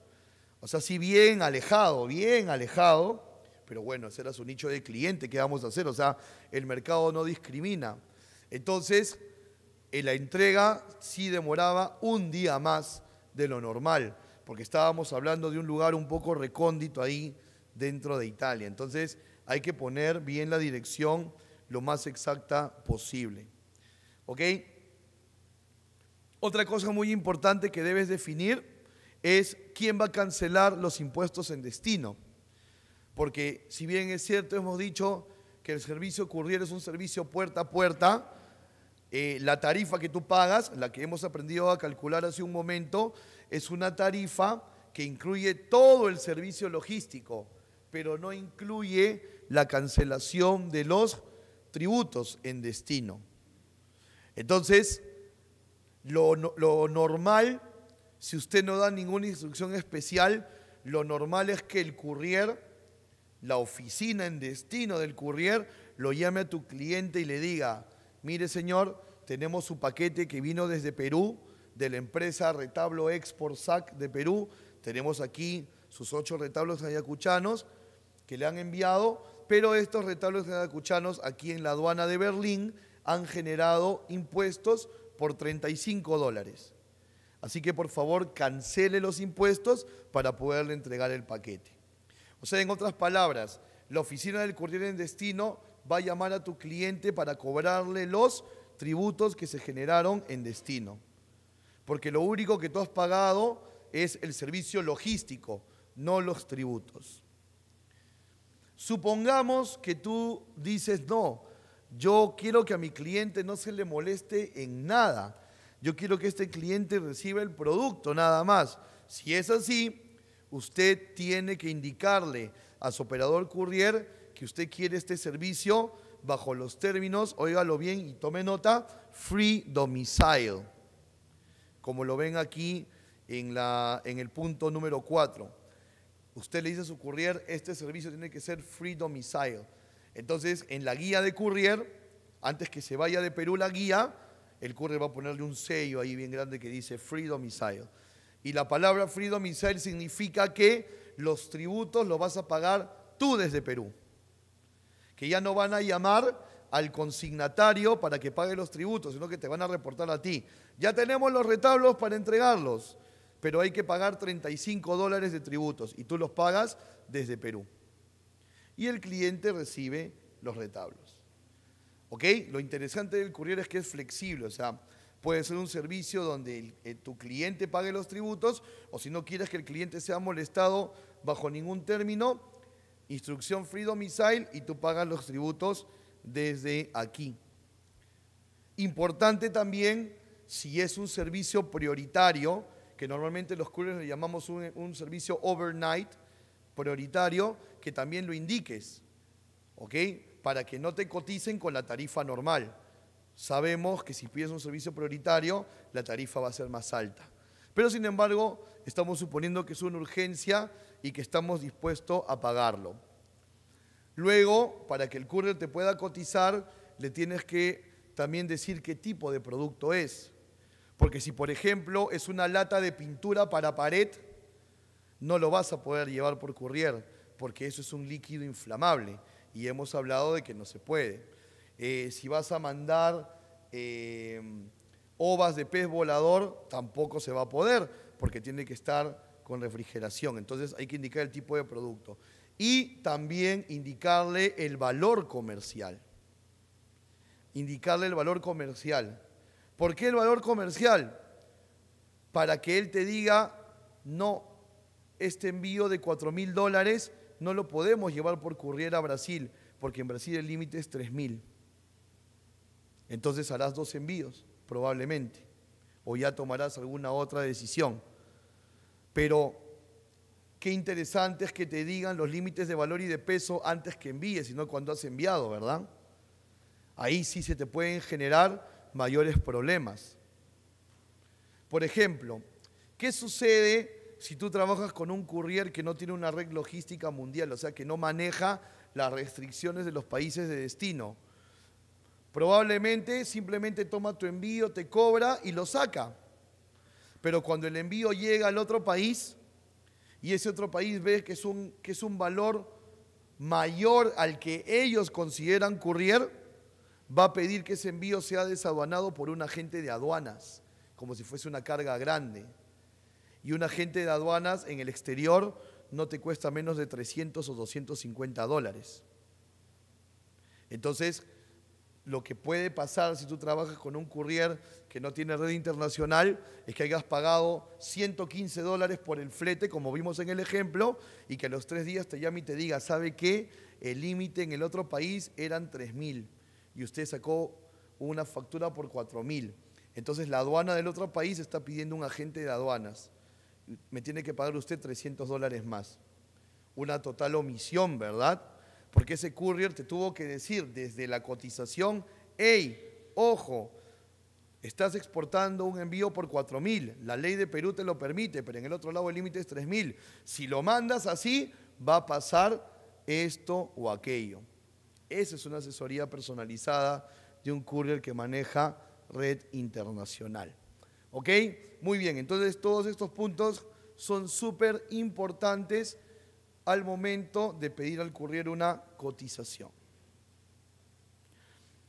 O sea, sí bien alejado, bien alejado pero bueno, ese era su nicho de cliente, ¿qué vamos a hacer? O sea, el mercado no discrimina. Entonces, la entrega sí demoraba un día más de lo normal, porque estábamos hablando de un lugar un poco recóndito ahí dentro de Italia. Entonces, hay que poner bien la dirección lo más exacta posible. ¿Ok? Otra cosa muy importante que debes definir es quién va a cancelar los impuestos en destino porque si bien es cierto, hemos dicho que el servicio Currier es un servicio puerta a puerta, eh, la tarifa que tú pagas, la que hemos aprendido a calcular hace un momento, es una tarifa que incluye todo el servicio logístico, pero no incluye la cancelación de los tributos en destino. Entonces, lo, lo normal, si usted no da ninguna instrucción especial, lo normal es que el courier la oficina en destino del courier lo llame a tu cliente y le diga, mire señor, tenemos su paquete que vino desde Perú, de la empresa Retablo Export SAC de Perú, tenemos aquí sus ocho retablos ayacuchanos que le han enviado, pero estos retablos ayacuchanos aquí en la aduana de Berlín han generado impuestos por 35 dólares. Así que por favor cancele los impuestos para poderle entregar el paquete. O sea, en otras palabras, la oficina del courier en destino va a llamar a tu cliente para cobrarle los tributos que se generaron en destino. Porque lo único que tú has pagado es el servicio logístico, no los tributos. Supongamos que tú dices, no, yo quiero que a mi cliente no se le moleste en nada. Yo quiero que este cliente reciba el producto nada más. Si es así, Usted tiene que indicarle a su operador courier que usted quiere este servicio bajo los términos, óigalo bien y tome nota, free domicile, como lo ven aquí en, en el punto número 4. Usted le dice a su courier, este servicio tiene que ser free domicile. Entonces, en la guía de courier, antes que se vaya de Perú la guía, el courier va a ponerle un sello ahí bien grande que dice free domicile. Y la palabra freedom Israel significa que los tributos los vas a pagar tú desde Perú. Que ya no van a llamar al consignatario para que pague los tributos, sino que te van a reportar a ti. Ya tenemos los retablos para entregarlos, pero hay que pagar 35 dólares de tributos y tú los pagas desde Perú. Y el cliente recibe los retablos. ¿Ok? Lo interesante del courier es que es flexible, o sea, Puede ser un servicio donde eh, tu cliente pague los tributos o si no quieres que el cliente sea molestado bajo ningún término, instrucción Free Domicile y tú pagas los tributos desde aquí. Importante también si es un servicio prioritario, que normalmente los couriers le llamamos un, servicio overnight, prioritario, que también lo indiques, ¿ok? Para que no te coticen con la tarifa normal sabemos que si pides un servicio prioritario, la tarifa va a ser más alta. Pero sin embargo, estamos suponiendo que es una urgencia y que estamos dispuestos a pagarlo. Luego, para que el courier te pueda cotizar, le tienes que también decir qué tipo de producto es. Porque si, por ejemplo, es una lata de pintura para pared, no lo vas a poder llevar por courier, porque eso es un líquido inflamable y hemos hablado de que no se puede. Eh, si vas a mandar eh, ovas de pez volador, tampoco se va a poder, porque tiene que estar con refrigeración. Entonces hay que indicar el tipo de producto. Y también indicarle el valor comercial. Indicarle el valor comercial. ¿Por qué el valor comercial? Para que él te diga, no, este envío de 4 mil dólares no lo podemos llevar por courier a Brasil, porque en Brasil el límite es 3 mil. Entonces harás dos envíos, probablemente, o ya tomarás alguna otra decisión. Pero qué interesante es que te digan los límites de valor y de peso antes que envíes, sino cuando has enviado, ¿verdad? Ahí sí se te pueden generar mayores problemas. Por ejemplo, ¿qué sucede si tú trabajas con un courier que no tiene una red logística mundial, o sea, que no maneja las restricciones de los países de destino? Probablemente simplemente toma tu envío, te cobra y lo saca. Pero cuando el envío llega al otro país y ese otro país ve que es un, que es un valor mayor al que ellos consideran courier, va a pedir que ese envío sea desaduanado por un agente de aduanas, como si fuese una carga grande. Y un agente de aduanas en el exterior no te cuesta menos de 300 o 250 dólares. Entonces, lo que puede pasar si tú trabajas con un courier que no tiene red internacional es que hayas pagado 115 dólares por el flete, como vimos en el ejemplo, y que a los tres días te llame y te diga, ¿sabe qué? El límite en el otro país eran 3.000 y usted sacó una factura por 4.000. Entonces la aduana del otro país está pidiendo un agente de aduanas. Me tiene que pagar usted 300 dólares más. Una total omisión, ¿verdad? porque ese courier te tuvo que decir desde la cotización, hey, ojo, estás exportando un envío por 4.000. la ley de Perú te lo permite, pero en el otro lado el límite es 3.000. Si lo mandas así, va a pasar esto o aquello. Esa es una asesoría personalizada de un courier que maneja red internacional. ¿Ok? Muy bien, entonces todos estos puntos son súper importantes al momento de pedir al courier una cotización.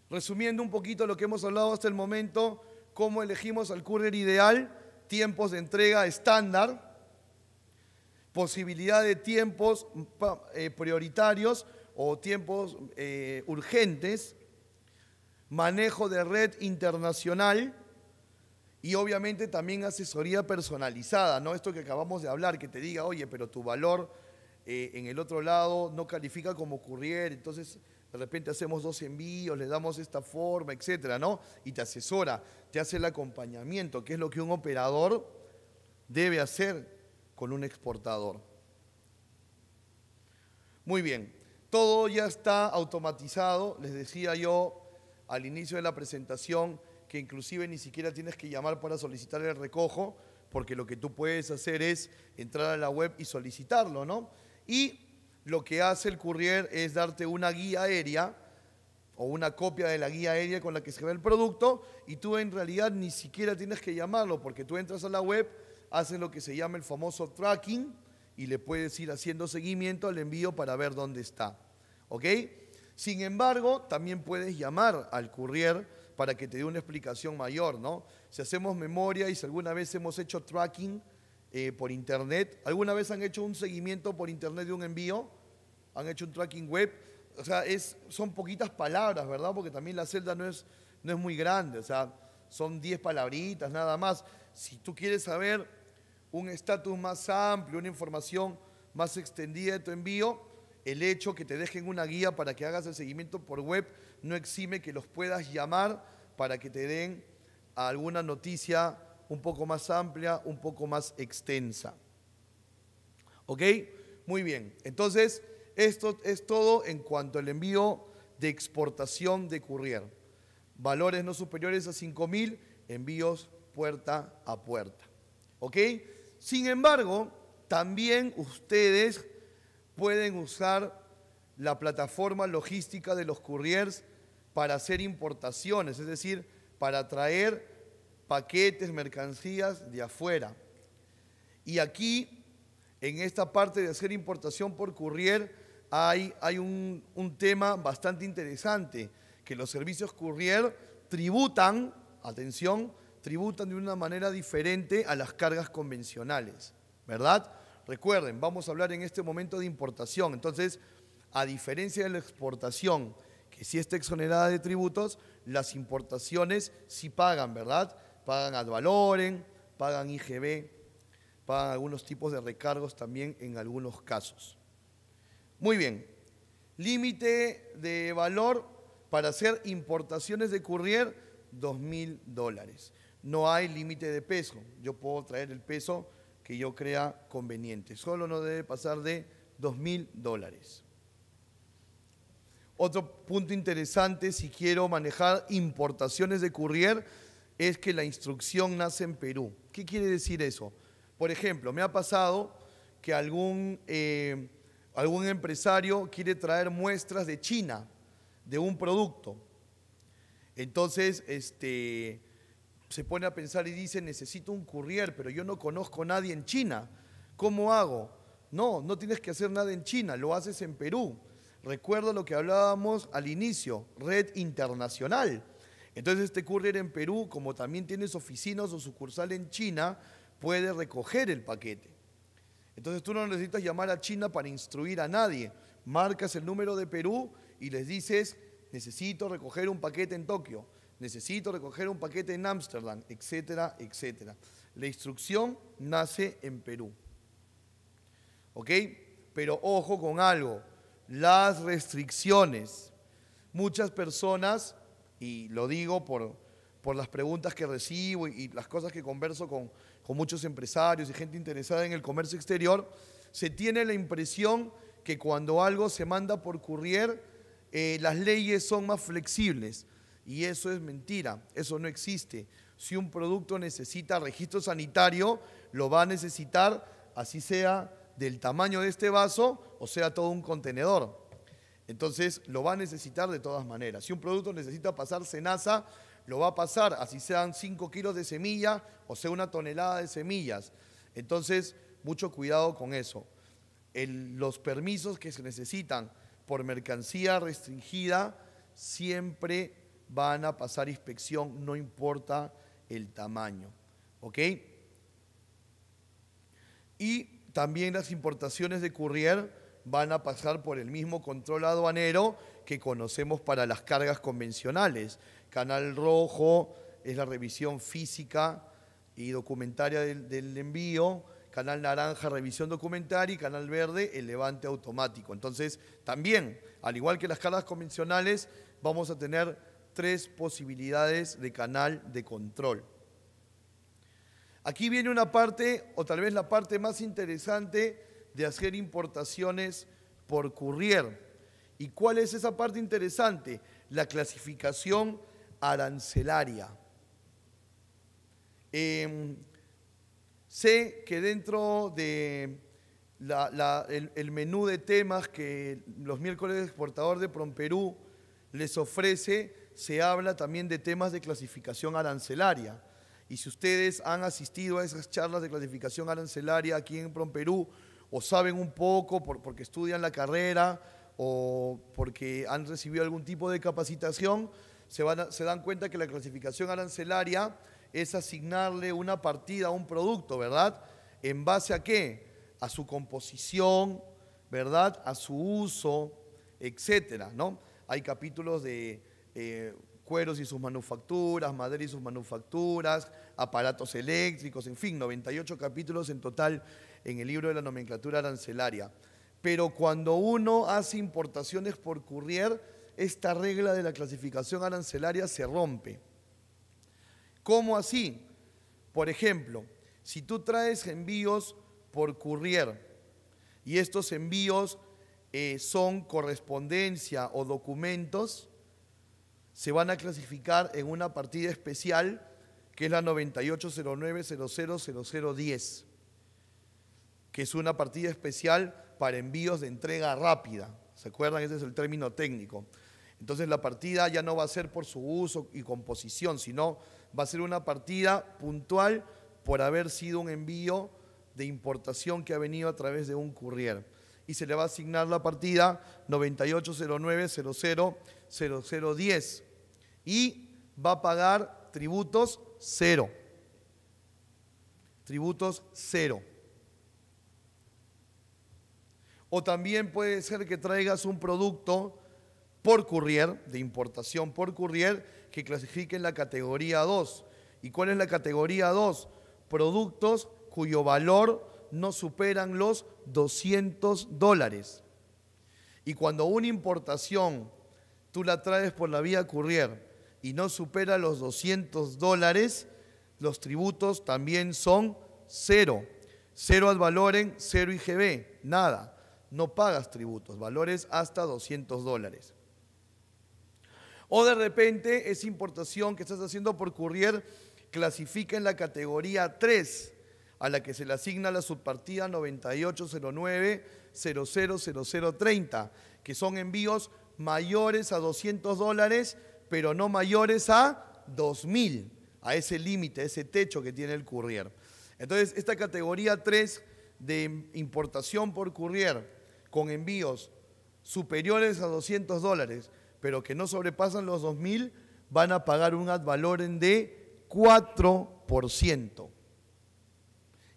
Resumiendo un poquito lo que hemos hablado hasta el momento, cómo elegimos al courier ideal, tiempos de entrega estándar, posibilidad de tiempos eh, prioritarios o tiempos eh, urgentes, manejo de red internacional y obviamente también asesoría personalizada, ¿no? Esto que acabamos de hablar, que te diga, oye, pero tu valor eh, en el otro lado no califica como courier, entonces de repente hacemos dos envíos, le damos esta forma, etcétera, ¿no? Y te asesora, te hace el acompañamiento, que es lo que un operador debe hacer con un exportador. Muy bien, todo ya está automatizado, les decía yo al inicio de la presentación que inclusive ni siquiera tienes que llamar para solicitar el recojo, porque lo que tú puedes hacer es entrar a la web y solicitarlo, ¿no? Y lo que hace el courier es darte una guía aérea o una copia de la guía aérea con la que se ve el producto y tú en realidad ni siquiera tienes que llamarlo porque tú entras a la web, haces lo que se llama el famoso tracking y le puedes ir haciendo seguimiento al envío para ver dónde está. Sin embargo, también puedes llamar al courier para que te dé una explicación mayor, ¿no? Si hacemos memoria y si alguna vez hemos hecho tracking, eh, por internet. ¿Alguna vez han hecho un seguimiento por internet de un envío? ¿Han hecho un tracking web? O sea, es, son poquitas palabras, ¿verdad? Porque también la celda no es, no es muy grande, o sea, son 10 palabritas nada más. Si tú quieres saber un estatus más amplio, una información más extendida de tu envío, el hecho que te dejen una guía para que hagas el seguimiento por web no exime que los puedas llamar para que te den alguna noticia un poco más amplia, un poco más extensa. ¿Ok? Muy bien. Entonces, esto es todo en cuanto al envío de exportación de courier. Valores no superiores a 5.000, envíos puerta a puerta. ¿Ok? Sin embargo, también ustedes pueden usar la plataforma logística de los couriers para hacer importaciones, es decir, para traer paquetes, mercancías de afuera. Y aquí, en esta parte de hacer importación por courier, hay, hay un, un tema bastante interesante, que los servicios courier tributan, atención, tributan de una manera diferente a las cargas convencionales, ¿verdad? Recuerden, vamos a hablar en este momento de importación, entonces, a diferencia de la exportación, que sí está exonerada de tributos, las importaciones sí pagan, ¿verdad? pagan ad valorem, pagan IGB, pagan algunos tipos de recargos también en algunos casos. Muy bien, límite de valor para hacer importaciones de courier, 2.000 dólares. No hay límite de peso, yo puedo traer el peso que yo crea conveniente, solo no debe pasar de 2.000 dólares. Otro punto interesante, si quiero manejar importaciones de courier, es que la instrucción nace en Perú. ¿Qué quiere decir eso? Por ejemplo, me ha pasado que algún, eh, algún empresario quiere traer muestras de China de un producto. Entonces, este, se pone a pensar y dice, necesito un courier, pero yo no conozco a nadie en China. ¿Cómo hago? No, no tienes que hacer nada en China, lo haces en Perú. Recuerdo lo que hablábamos al inicio, red internacional. Entonces este courier en Perú, como también tienes oficinas o sucursal en China, puede recoger el paquete. Entonces tú no necesitas llamar a China para instruir a nadie. Marcas el número de Perú y les dices, necesito recoger un paquete en Tokio, necesito recoger un paquete en Ámsterdam, etcétera, etcétera. La instrucción nace en Perú. ¿Ok? Pero ojo con algo, las restricciones. Muchas personas y lo digo por, por las preguntas que recibo y, las cosas que converso con, muchos empresarios y gente interesada en el comercio exterior, se tiene la impresión que cuando algo se manda por courier, eh, las leyes son más flexibles. Y eso es mentira, eso no existe. Si un producto necesita registro sanitario, lo va a necesitar, así sea del tamaño de este vaso o sea todo un contenedor. Entonces lo va a necesitar de todas maneras. Si un producto necesita pasar cenaza, lo va a pasar, así sean 5 kilos de semilla o sea una tonelada de semillas. Entonces, mucho cuidado con eso. los permisos que se necesitan por mercancía restringida siempre van a pasar inspección, no importa el tamaño. ¿Ok? Y también las importaciones de courier van a pasar por el mismo control aduanero que conocemos para las cargas convencionales. Canal rojo es la revisión física y documentaria del, envío, canal naranja revisión documentaria y canal verde el levante automático. Entonces, también, al igual que las cargas convencionales, vamos a tener tres posibilidades de canal de control. Aquí viene una parte, o tal vez la parte más interesante, de hacer importaciones por courier. ¿Y cuál es esa parte interesante? La clasificación arancelaria. Em, sé que dentro de el, menú de temas que los miércoles de exportador de Promperú les ofrece, se habla también de temas de clasificación arancelaria. Y si ustedes han asistido a esas charlas de clasificación arancelaria aquí en Promperú, o saben un poco por, porque estudian la carrera o porque han recibido algún tipo de capacitación, se, van se dan cuenta que la clasificación arancelaria es asignarle una partida a un producto, ¿verdad? ¿En base a qué? A su composición, ¿verdad? A su uso, etcétera, ¿no? Hay capítulos de eh, cueros y sus manufacturas, madera y sus manufacturas, aparatos eléctricos, en fin, 98 capítulos en total en el libro de la nomenclatura arancelaria. Pero cuando uno hace importaciones por courier, esta regla de la clasificación arancelaria se rompe. ¿Cómo así? Por ejemplo, si tú traes envíos por courier y estos envíos eh, son correspondencia o documentos, se van a clasificar en una partida especial que es la 9809000010 que es una partida especial para envíos de entrega rápida. ¿Se acuerdan? Ese es el término técnico. Entonces la partida ya no va a ser por su uso y composición, sino va a ser una partida puntual por haber sido un envío de importación que ha venido a través de un courier. Y se le va a asignar la partida 9809000010 y va a pagar tributos cero. Tributos cero. O también puede ser que traigas un producto por courier, de importación por courier, que clasifique en la categoría 2. ¿Y cuál es la categoría 2? Productos cuyo valor no superan los 200 dólares. Y cuando una importación tú la traes por la vía courier y no supera los 200 dólares, los tributos también son cero. Cero al valor en cero IGB, nada no pagas tributos, valores hasta 200 dólares. O de repente esa importación que estás haciendo por courier, clasifica en la categoría 3, a la que se le asigna la subpartida 9809-000030, que son envíos mayores a 200 dólares, pero no mayores a 2.000, a ese límite, a ese techo que tiene el courier. Entonces, esta categoría 3 de importación por courier con envíos superiores a 200 dólares, pero que no sobrepasan los 2.000, van a pagar un ad valorem de 4%.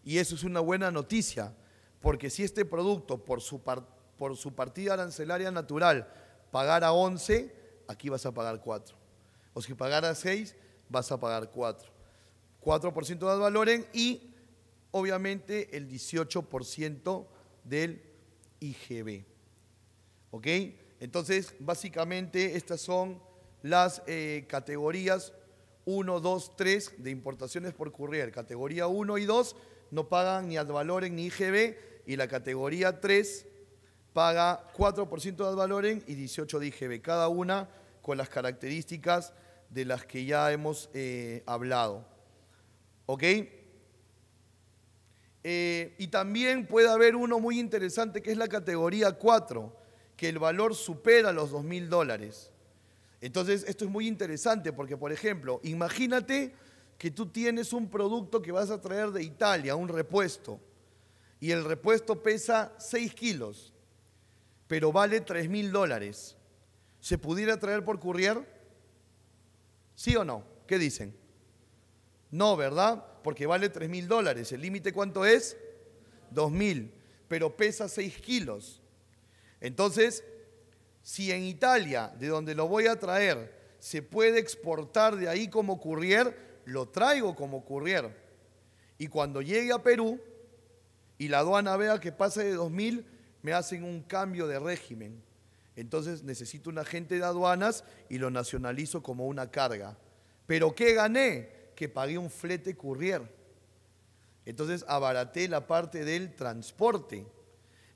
Y eso es una buena noticia, porque si este producto por su, por su partida arancelaria natural pagara 11, aquí vas a pagar 4. O si pagara 6, vas a pagar 4. 4% de ad valorem y obviamente el 18% del IGB. ¿Ok? Entonces, básicamente estas son las eh, categorías 1, 2, 3 de importaciones por courier. Categoría 1 y 2 no pagan ni ad valorem ni IGB y la categoría 3 paga 4% de ad valorem y 18% de IGB, cada una con las características de las que ya hemos eh, hablado. ¿Ok? Eh, y también puede haber uno muy interesante que es la categoría 4, que el valor supera los 2.000 mil dólares. Entonces, esto es muy interesante porque, por ejemplo, imagínate que tú tienes un producto que vas a traer de Italia, un repuesto, y el repuesto pesa 6 kilos, pero vale 3.000 mil dólares. ¿Se pudiera traer por courier? ¿Sí o no? ¿Qué dicen? No, ¿verdad? porque vale 3 mil dólares. ¿El límite cuánto es? 2 mil, pero pesa 6 kilos. Entonces, si en Italia, de donde lo voy a traer, se puede exportar de ahí como courier, lo traigo como courier. Y cuando llegue a Perú y la aduana vea que pasa de 2.000, me hacen un cambio de régimen. Entonces necesito un agente de aduanas y lo nacionalizo como una carga. Pero ¿qué gané? que pagué un flete courier. Entonces abaraté la parte del transporte.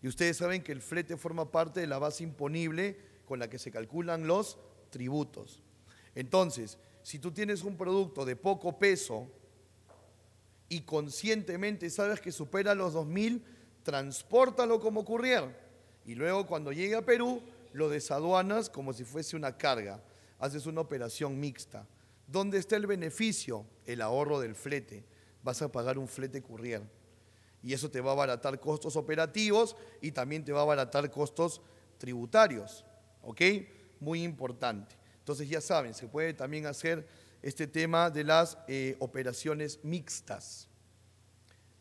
Y ustedes saben que el flete forma parte de la base imponible con la que se calculan los tributos. Entonces, si tú tienes un producto de poco peso y conscientemente sabes que supera los 2.000, transportalo como courier. Y luego cuando llegue a Perú, lo desaduanas como si fuese una carga. Haces una operación mixta. ¿Dónde está el beneficio? el ahorro del flete. Vas a pagar un flete courier. Y eso te va a abaratar costos operativos y también te va a abaratar costos tributarios. ¿Ok? Muy importante. Entonces ya saben, se puede también hacer este tema de las eh, operaciones mixtas.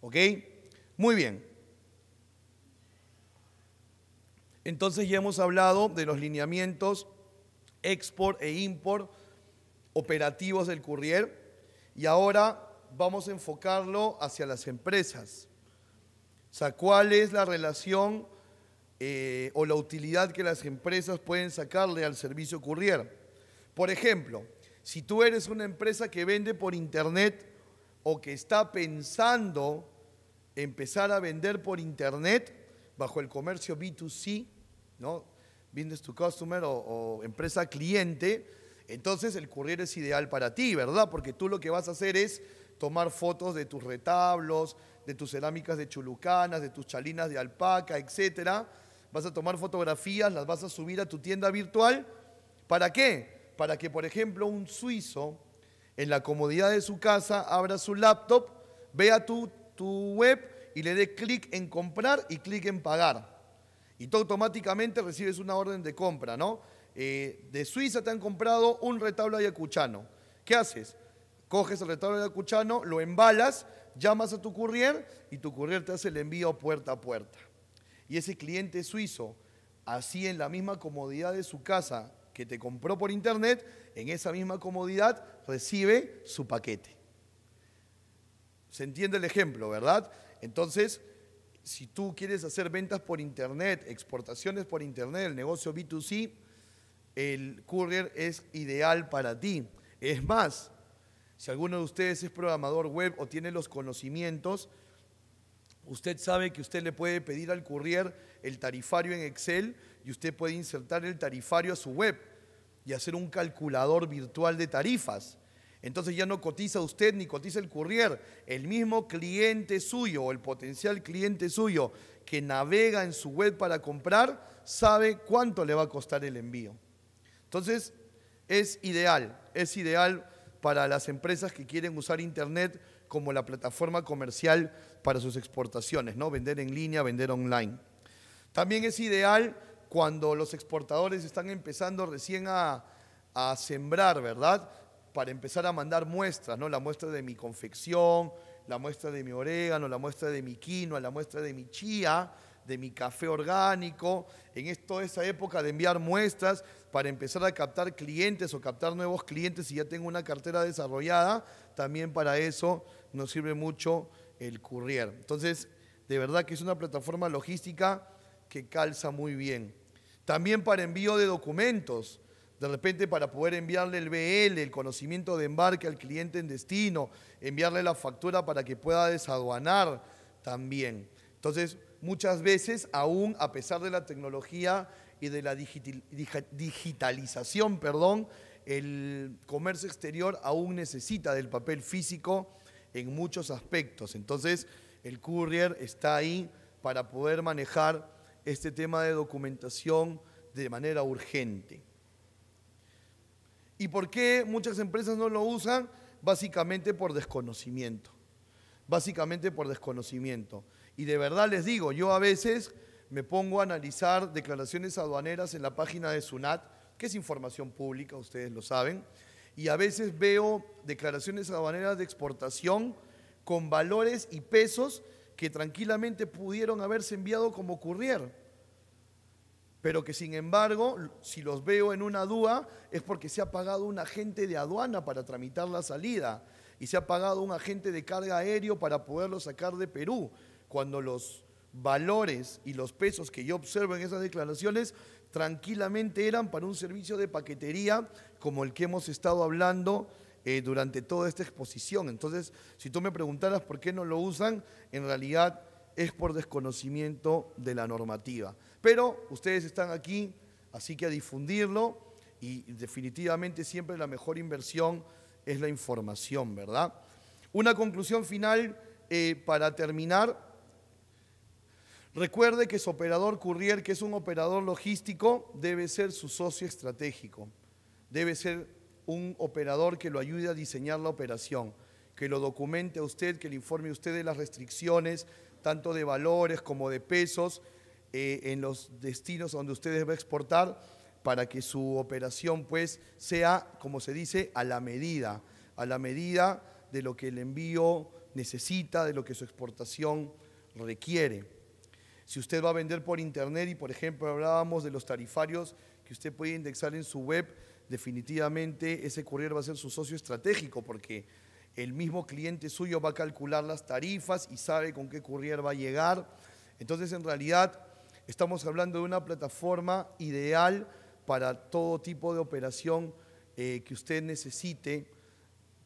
¿Ok? Muy bien. Entonces ya hemos hablado de los lineamientos export e import operativos del courier y ahora vamos a enfocarlo hacia las empresas. O sea, ¿cuál es la relación eh, o la utilidad que las empresas pueden sacarle al servicio courier? Por ejemplo, si tú eres una empresa que vende por internet o que está pensando empezar a vender por internet bajo el comercio B2C, ¿no? Business to Customer o empresa cliente, entonces el courier es ideal para ti, ¿verdad? Porque tú lo que vas a hacer es tomar fotos de tus retablos, de tus cerámicas de chulucanas, de tus chalinas de alpaca, etc. Vas a tomar fotografías, las vas a subir a tu tienda virtual. ¿Para qué? Para que, por ejemplo, un suizo en la comodidad de su casa abra su laptop, vea tu, tu web y le dé clic en comprar y clic en pagar. Y tú automáticamente recibes una orden de compra, ¿no? Eh, de Suiza te han comprado un retablo de ayacuchano. ¿Qué haces? Coges el retablo ayacuchano, lo embalas, llamas a tu courier y tu courier te hace el envío puerta a puerta. Y ese cliente suizo, así en la misma comodidad de su casa que te compró por internet, en esa misma comodidad recibe su paquete. ¿Se entiende el ejemplo, verdad? Entonces, si tú quieres hacer ventas por internet, exportaciones por internet, el negocio B2C, el courier es ideal para ti. Es más, si alguno de ustedes es programador web o tiene los conocimientos, usted sabe que usted le puede pedir al courier el tarifario en Excel y usted puede insertar el tarifario a su web y hacer un calculador virtual de tarifas. Entonces ya no cotiza usted ni cotiza el courier. El mismo cliente suyo o el potencial cliente suyo que navega en su web para comprar sabe cuánto le va a costar el envío. Entonces, es ideal, es ideal para las empresas que quieren usar Internet como la plataforma comercial para sus exportaciones, ¿no? Vender en línea, vender online. También es ideal cuando los exportadores están empezando recién a, a sembrar, ¿verdad? Para empezar a mandar muestras, ¿no? La muestra de mi confección, la muestra de mi orégano, la muestra de mi quinoa, la muestra de mi chía, de mi café orgánico, en toda esa época de enviar muestras para empezar a captar clientes o captar nuevos clientes si ya tengo una cartera desarrollada, también para eso nos sirve mucho el courier. Entonces, de verdad que es una plataforma logística que calza muy bien. También para envío de documentos. De repente para poder enviarle el BL, el conocimiento de embarque al cliente en destino, enviarle la factura para que pueda desaduanar también. Entonces, muchas veces, aún a pesar de la tecnología y de la digitalización, perdón, el comercio exterior aún necesita del papel físico en muchos aspectos. Entonces, el courier está ahí para poder manejar este tema de documentación de manera urgente. ¿Y por qué muchas empresas no lo usan? Básicamente por desconocimiento. Básicamente por desconocimiento. Y de verdad les digo, yo a veces me pongo a analizar declaraciones aduaneras en la página de SUNAT, que es información pública, ustedes lo saben, y a veces veo declaraciones aduaneras de exportación con valores y pesos que tranquilamente pudieron haberse enviado como courier pero que sin embargo, si los veo en una dúa es porque se ha pagado un agente de aduana para tramitar la salida y se ha pagado un agente de carga aéreo para poderlo sacar de Perú cuando los valores y los pesos que yo observo en esas declaraciones tranquilamente eran para un servicio de paquetería como el que hemos estado hablando eh, durante toda esta exposición. Entonces, si tú me preguntaras por qué no lo usan, en realidad es por desconocimiento de la normativa. Pero ustedes están aquí, así que a difundirlo y definitivamente siempre la mejor inversión es la información, ¿verdad? Una conclusión final eh, para terminar Recuerde que su operador courier, que es un operador logístico, debe ser su socio estratégico. Debe ser un operador que lo ayude a diseñar la operación, que lo documente a usted, que le informe a usted de las restricciones, tanto de valores como de pesos, eh, en los destinos donde usted va a exportar, para que su operación pues sea, como se dice, a la medida, a la medida de lo que el envío necesita, de lo que su exportación requiere. Si usted va a vender por internet y por ejemplo hablábamos de los tarifarios que usted puede indexar en su web, definitivamente ese courier va a ser su socio estratégico porque el mismo cliente suyo va a calcular las tarifas y sabe con qué courier va a llegar. Entonces en realidad estamos hablando de una plataforma ideal para todo tipo de operación eh, que usted necesite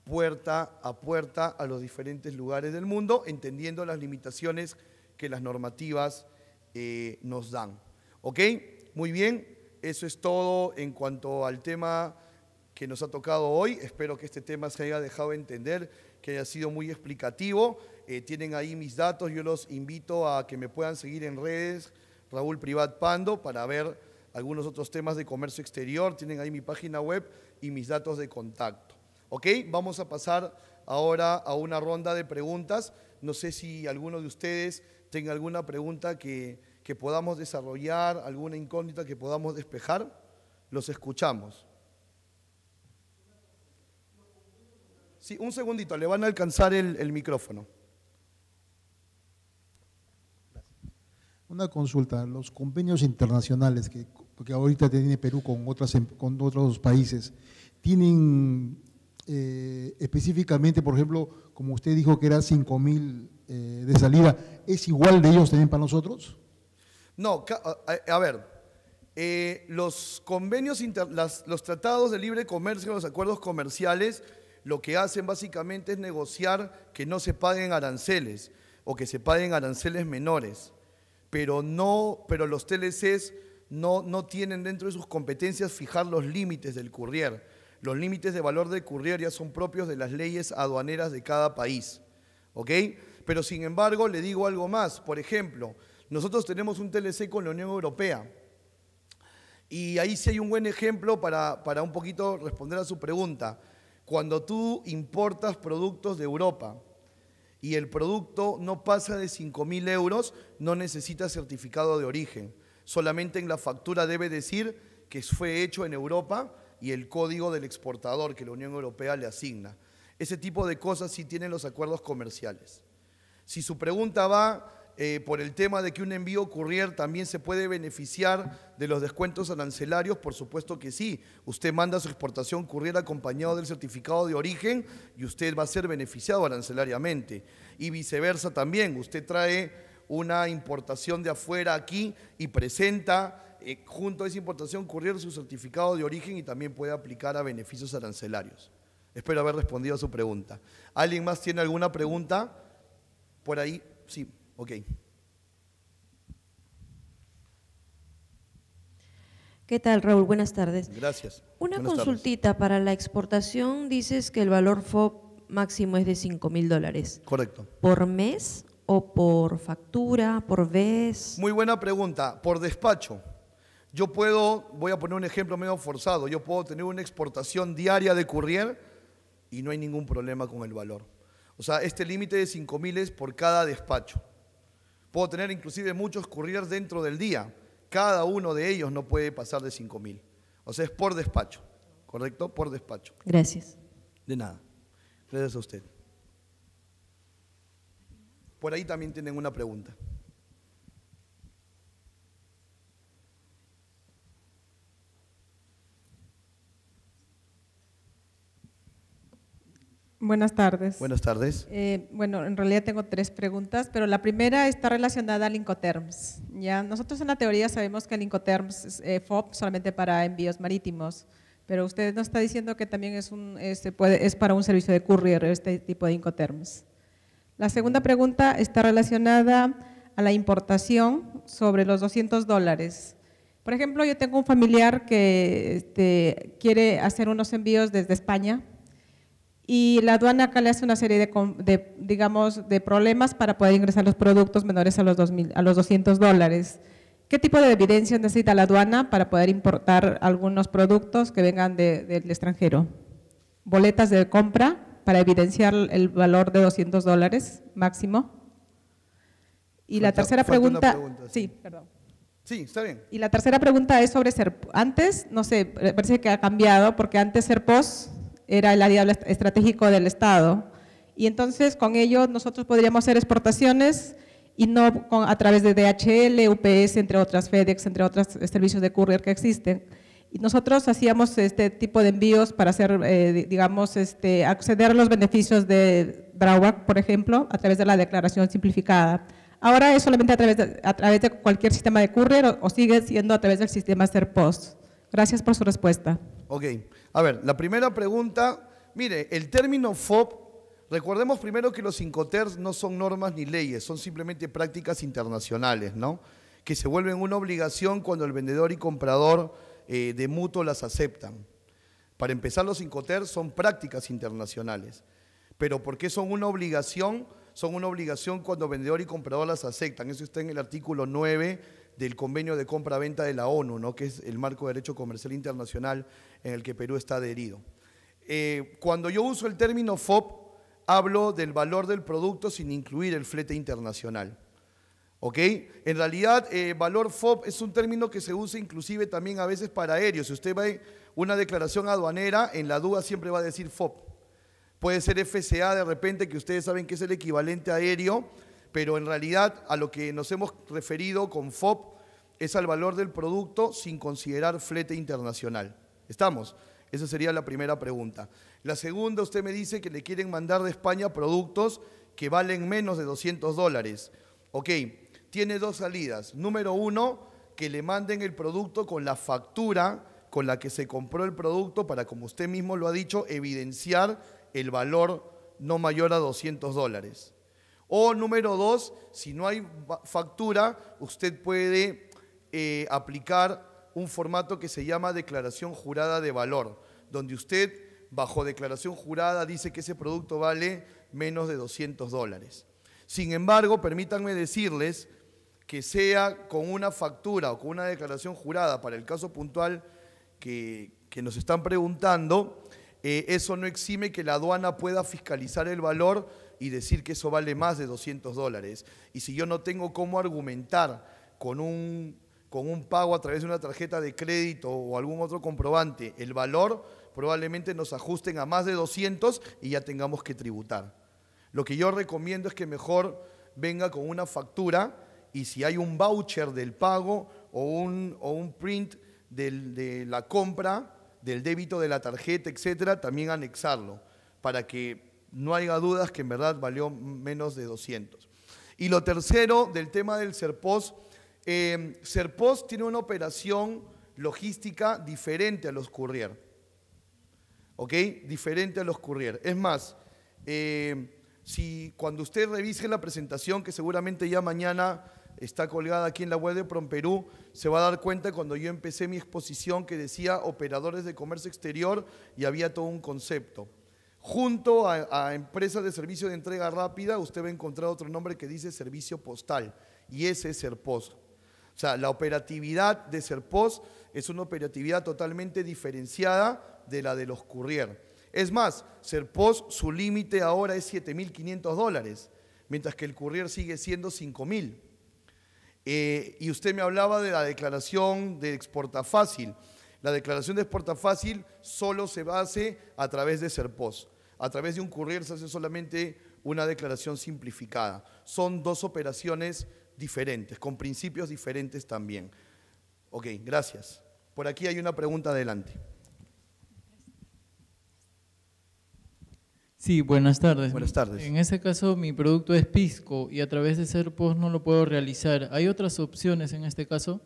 puerta a puerta a los diferentes lugares del mundo, entendiendo las limitaciones que las normativas eh, nos dan. ¿Ok? Muy bien, eso es todo en cuanto al tema que nos ha tocado hoy. Espero que este tema se haya dejado entender, que haya sido muy explicativo. Eh, tienen ahí mis datos, yo los invito a que me puedan seguir en redes, Raúl Privat Pando, para ver algunos otros temas de comercio exterior. Tienen ahí mi página web y mis datos de contacto. ¿Ok? Vamos a pasar ahora a una ronda de preguntas. No sé si alguno de ustedes tenga alguna pregunta que, podamos desarrollar, alguna incógnita que podamos despejar, los escuchamos. Sí, un segundito, le van a alcanzar el, micrófono. Una consulta, los convenios internacionales que, que ahorita tiene Perú con, otras, em, con otros países, ¿tienen eh, específicamente, por ejemplo, como usted dijo que era cinco mil eh, de salida, ¿es igual de ellos también para nosotros? No, a, ver, eh, los convenios, los tratados de libre comercio, los acuerdos comerciales, lo que hacen básicamente es negociar que no se paguen aranceles o que se paguen aranceles menores, pero, no, pero los TLCs no, no tienen dentro de sus competencias fijar los límites del courier. Los límites de valor de courier ya son propios de las leyes aduaneras de cada país. ¿Ok? Pero sin embargo, le digo algo más. Por ejemplo, nosotros tenemos un TLC con la Unión Europea. Y ahí sí hay un buen ejemplo para, para un poquito responder a su pregunta. Cuando tú importas productos de Europa y el producto no pasa de 5.000 euros, no necesita certificado de origen. Solamente en la factura debe decir que fue hecho en Europa y el código del exportador que la Unión Europea le asigna. Ese tipo de cosas sí tienen los acuerdos comerciales. Si su pregunta va eh, por el tema de que un envío courier también se puede beneficiar de los descuentos arancelarios, por supuesto que sí. Usted manda su exportación courier acompañado del certificado de origen y usted va a ser beneficiado arancelariamente. Y viceversa también, usted trae una importación de afuera aquí y presenta eh, junto a esa importación, ocurrir su certificado de origen y también puede aplicar a beneficios arancelarios. Espero haber respondido a su pregunta. ¿Alguien más tiene alguna pregunta? Por ahí, sí, ok. ¿Qué tal, Raúl? Buenas tardes. Gracias. Una consultita para la exportación. Dices que el valor FOB máximo es de 5 mil dólares. Correcto. ¿Por mes o por factura, por vez? Muy buena pregunta. Por despacho. Yo puedo, voy a poner un ejemplo medio forzado, yo puedo tener una exportación diaria de courier y no hay ningún problema con el valor. O sea, este límite de 5.000 mil es por cada despacho. Puedo tener inclusive muchos couriers dentro del día. Cada uno de ellos no puede pasar de 5.000. mil. O sea, es por despacho, ¿correcto? Por despacho. Gracias. De nada. Gracias a usted. Por ahí también tienen una pregunta. Buenas tardes. Buenas tardes. Eh, bueno, en realidad tengo tres preguntas, pero la primera está relacionada al Incoterms. ¿ya? Nosotros en la teoría sabemos que el Incoterms es eh, FOB solamente para envíos marítimos, pero usted nos está diciendo que también es, para un servicio de courier este tipo de Incoterms. La segunda pregunta está relacionada a la importación sobre los 200 dólares. Por ejemplo, yo tengo un familiar que este, quiere hacer unos envíos desde España y la aduana acá le hace una serie de, digamos, de problemas para poder ingresar los productos menores a los, a los 200 dólares. ¿Qué tipo de evidencia necesita la aduana para poder importar algunos productos que vengan del extranjero? Boletas de compra para evidenciar el valor de 200 dólares máximo. Y la tercera pregunta, sí. perdón. Sí, está bien. Y la tercera pregunta es sobre ser antes, no sé, eh, parece que ha cambiado porque antes ser post era el área estratégico del Estado. Y entonces con ello nosotros podríamos hacer exportaciones y no con, a través de DHL, UPS, entre otras, FedEx, entre otros eh, servicios de courier que existen. Y nosotros hacíamos este tipo de envíos para hacer, eh, digamos, este, acceder a los beneficios de Drawback, por ejemplo, a través de la declaración simplificada. Ahora es solamente a través de, a través de cualquier sistema de courier o, sigue siendo a través del sistema SERPOS. Gracias por su respuesta. Okay. A ver, la primera pregunta, mire, el término FOB Recordemos primero que los Incoters no son normas ni leyes, son simplemente prácticas internacionales, ¿no? Que se vuelven una obligación cuando el vendedor y comprador eh, de mutuo las aceptan. Para empezar, los Incoters son prácticas internacionales. Pero ¿por qué son una obligación? Son una obligación cuando vendedor y comprador las aceptan. Eso está en el artículo 9 del convenio de compra-venta de la ONU, que es el marco de derecho comercial internacional en el que Perú está adherido. Eh, cuando yo uso el término FOB, hablo del valor del producto sin incluir el flete internacional. ¿Ok? En realidad, eh, valor FOB es un término que se usa inclusive también a veces para aéreos. Si usted ve una declaración aduanera, en la duda siempre va a decir FOB. Puede ser FCA de repente, que ustedes saben que es el equivalente aéreo pero en realidad a lo que nos hemos referido con FOB es al valor del producto sin considerar flete internacional. ¿Estamos? Esa sería la primera pregunta. La segunda, usted me dice que le quieren mandar de España productos que valen menos de 200 dólares. Ok, tiene dos salidas. Número uno, que le manden el producto con la factura con la que se compró el producto para, como usted mismo lo ha dicho, evidenciar el valor no mayor a 200 dólares. O número dos, si no hay factura, usted puede eh, aplicar un formato que se llama declaración jurada de valor, donde usted bajo declaración jurada dice que ese producto vale menos de 200 dólares. Sin embargo, permítanme decirles que sea con una factura o con una declaración jurada para el caso puntual que, nos están preguntando, eh, eso no exime que la aduana pueda fiscalizar el valor y decir que eso vale más de 200 dólares, y si yo no tengo cómo argumentar con un, con un pago a través de una tarjeta de crédito o algún otro comprobante el valor, probablemente nos ajusten a más de 200 y ya tengamos que tributar. Lo que yo recomiendo es que mejor venga con una factura y si hay un voucher del pago o un, o un print de la compra, del débito de la tarjeta, etcétera, también anexarlo para que no haya dudas que en verdad valió menos de 200. Y lo tercero del tema del Serpos, eh, Serpos tiene una operación logística diferente a los Courier. ¿Ok? Diferente a los Courier. Es más, em, si cuando usted revise la presentación, que seguramente ya mañana está colgada aquí en la web de Promperú, se va a dar cuenta cuando yo empecé mi exposición que decía operadores de comercio exterior y había todo un concepto. Junto a, empresas empresa de servicio de entrega rápida, usted va a encontrar otro nombre que dice servicio postal, y ese es Serpos. O sea, la operatividad de Serpos es una operatividad totalmente diferenciada de la de los courier. Es más, Serpos, su límite ahora es 7.500 dólares, mientras que el courier sigue siendo 5.000. Eh, y usted me hablaba de la declaración de exporta fácil. La declaración de exporta fácil solo se hace a través de SERPOS. A través de un courier se hace solamente una declaración simplificada. Son dos operaciones diferentes, con principios diferentes también. Ok, gracias. Por aquí hay una pregunta adelante. Sí, buenas tardes. Buenas tardes. En ese caso, mi producto es Pisco y a través de Serpos no lo puedo realizar. ¿Hay otras opciones en este caso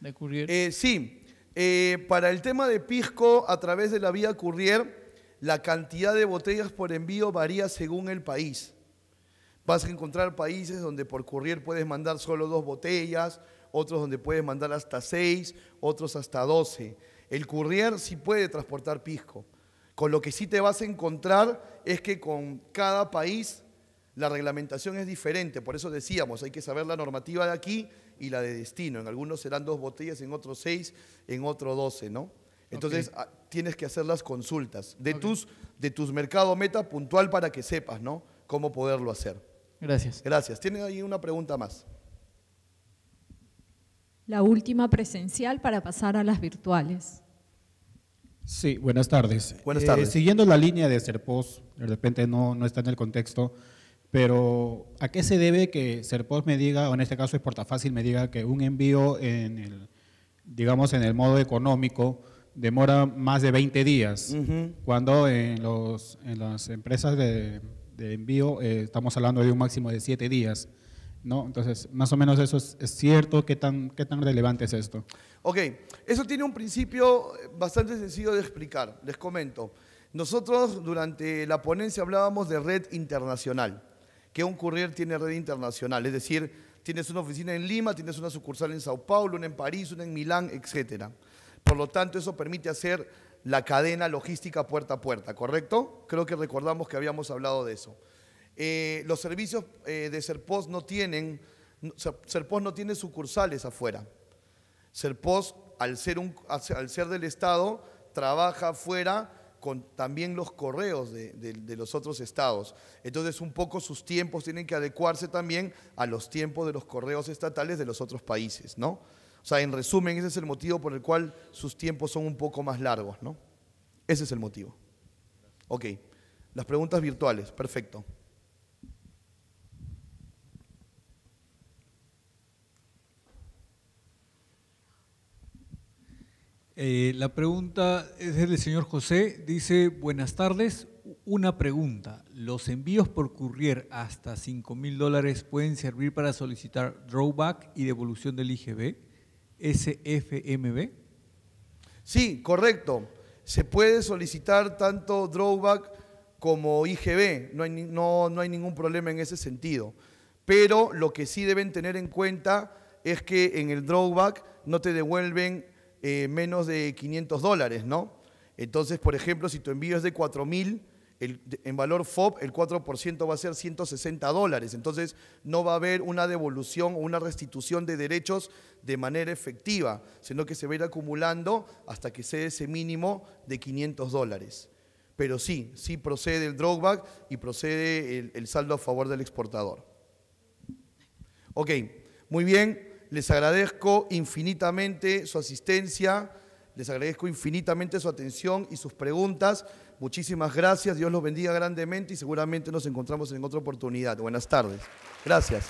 de courier? Eh, sí, eh, para el tema de Pisco, a través de la vía Currier, la cantidad de botellas por envío varía según el país. Vas a encontrar países donde por Currier puedes mandar solo dos botellas, otros donde puedes mandar hasta seis, otros hasta doce. El Currier sí puede transportar Pisco. Con lo que sí te vas a encontrar es que con cada país la reglamentación es diferente. Por eso decíamos, hay que saber la normativa de aquí y la de destino. En algunos serán dos botellas, en otros seis, en otro doce, ¿no? Entonces ah, tienes que hacer las consultas de, tus, de tus mercado meta puntual para que sepas, ¿no? Cómo poderlo hacer. Gracias. Gracias. ¿Tienen ahí una pregunta más? La última presencial para pasar a las virtuales. Sí, buenas tardes. Buenas tardes. Eh, siguiendo la línea de Serpos, de repente no, no está en el contexto, pero, ¿a qué se debe que Serpost me diga, o en este caso es Portafácil, me diga que un envío en el, digamos, en el modo económico demora más de 20 días, cuando en, las empresas de, envío eh, estamos hablando de un máximo de 7 días? Entonces, más o menos eso es, cierto, ¿qué tan, ¿qué tan relevante es esto? Ok, eso tiene un principio bastante sencillo de explicar, les comento. Nosotros durante la ponencia hablábamos de red internacional que un courier tiene red internacional, es decir, tienes una oficina en Lima, tienes una sucursal en Sao Paulo, una en París, una en Milán, etc. Por lo tanto, eso permite hacer la cadena logística puerta a puerta, ¿correcto? Creo que recordamos que habíamos hablado de eso. Eh, los servicios eh, de Serpos no tienen, Serpos no tiene sucursales afuera. Serpos, al ser, al ser del Estado, trabaja afuera con también los correos de, de, los otros estados. Entonces, un poco sus tiempos tienen que adecuarse también a los tiempos de los correos estatales de los otros países, ¿no? O sea, en resumen, ese es el motivo por el cual sus tiempos son un poco más largos, ¿no? Ese es el motivo. Ok, las preguntas virtuales, perfecto. Eh, la pregunta es del señor José. Dice, buenas tardes. Una pregunta. ¿Los envíos por courier hasta 5 mil dólares pueden servir para solicitar drawback y devolución del IGB, SFMB? Sí, correcto. Se puede solicitar tanto drawback como IGB. No hay, no hay ningún problema en ese sentido. Pero lo que sí deben tener en cuenta es que en el drawback no te devuelven eh, menos de 500 dólares, ¿no? Entonces, por ejemplo, si tu envío es de 4.000, en valor FOB el 4% va a ser 160 dólares. Entonces, no va a haber una devolución o una restitución de derechos de manera efectiva, sino que se va a ir acumulando hasta que sea ese mínimo de 500 dólares. Pero sí, sí procede el drawback y procede el, el saldo a favor del exportador. Ok, muy bien. Les agradezco infinitamente su asistencia, les agradezco infinitamente su atención y sus preguntas. Muchísimas gracias, Dios los bendiga grandemente y seguramente nos encontramos en otra oportunidad. Buenas tardes. Gracias.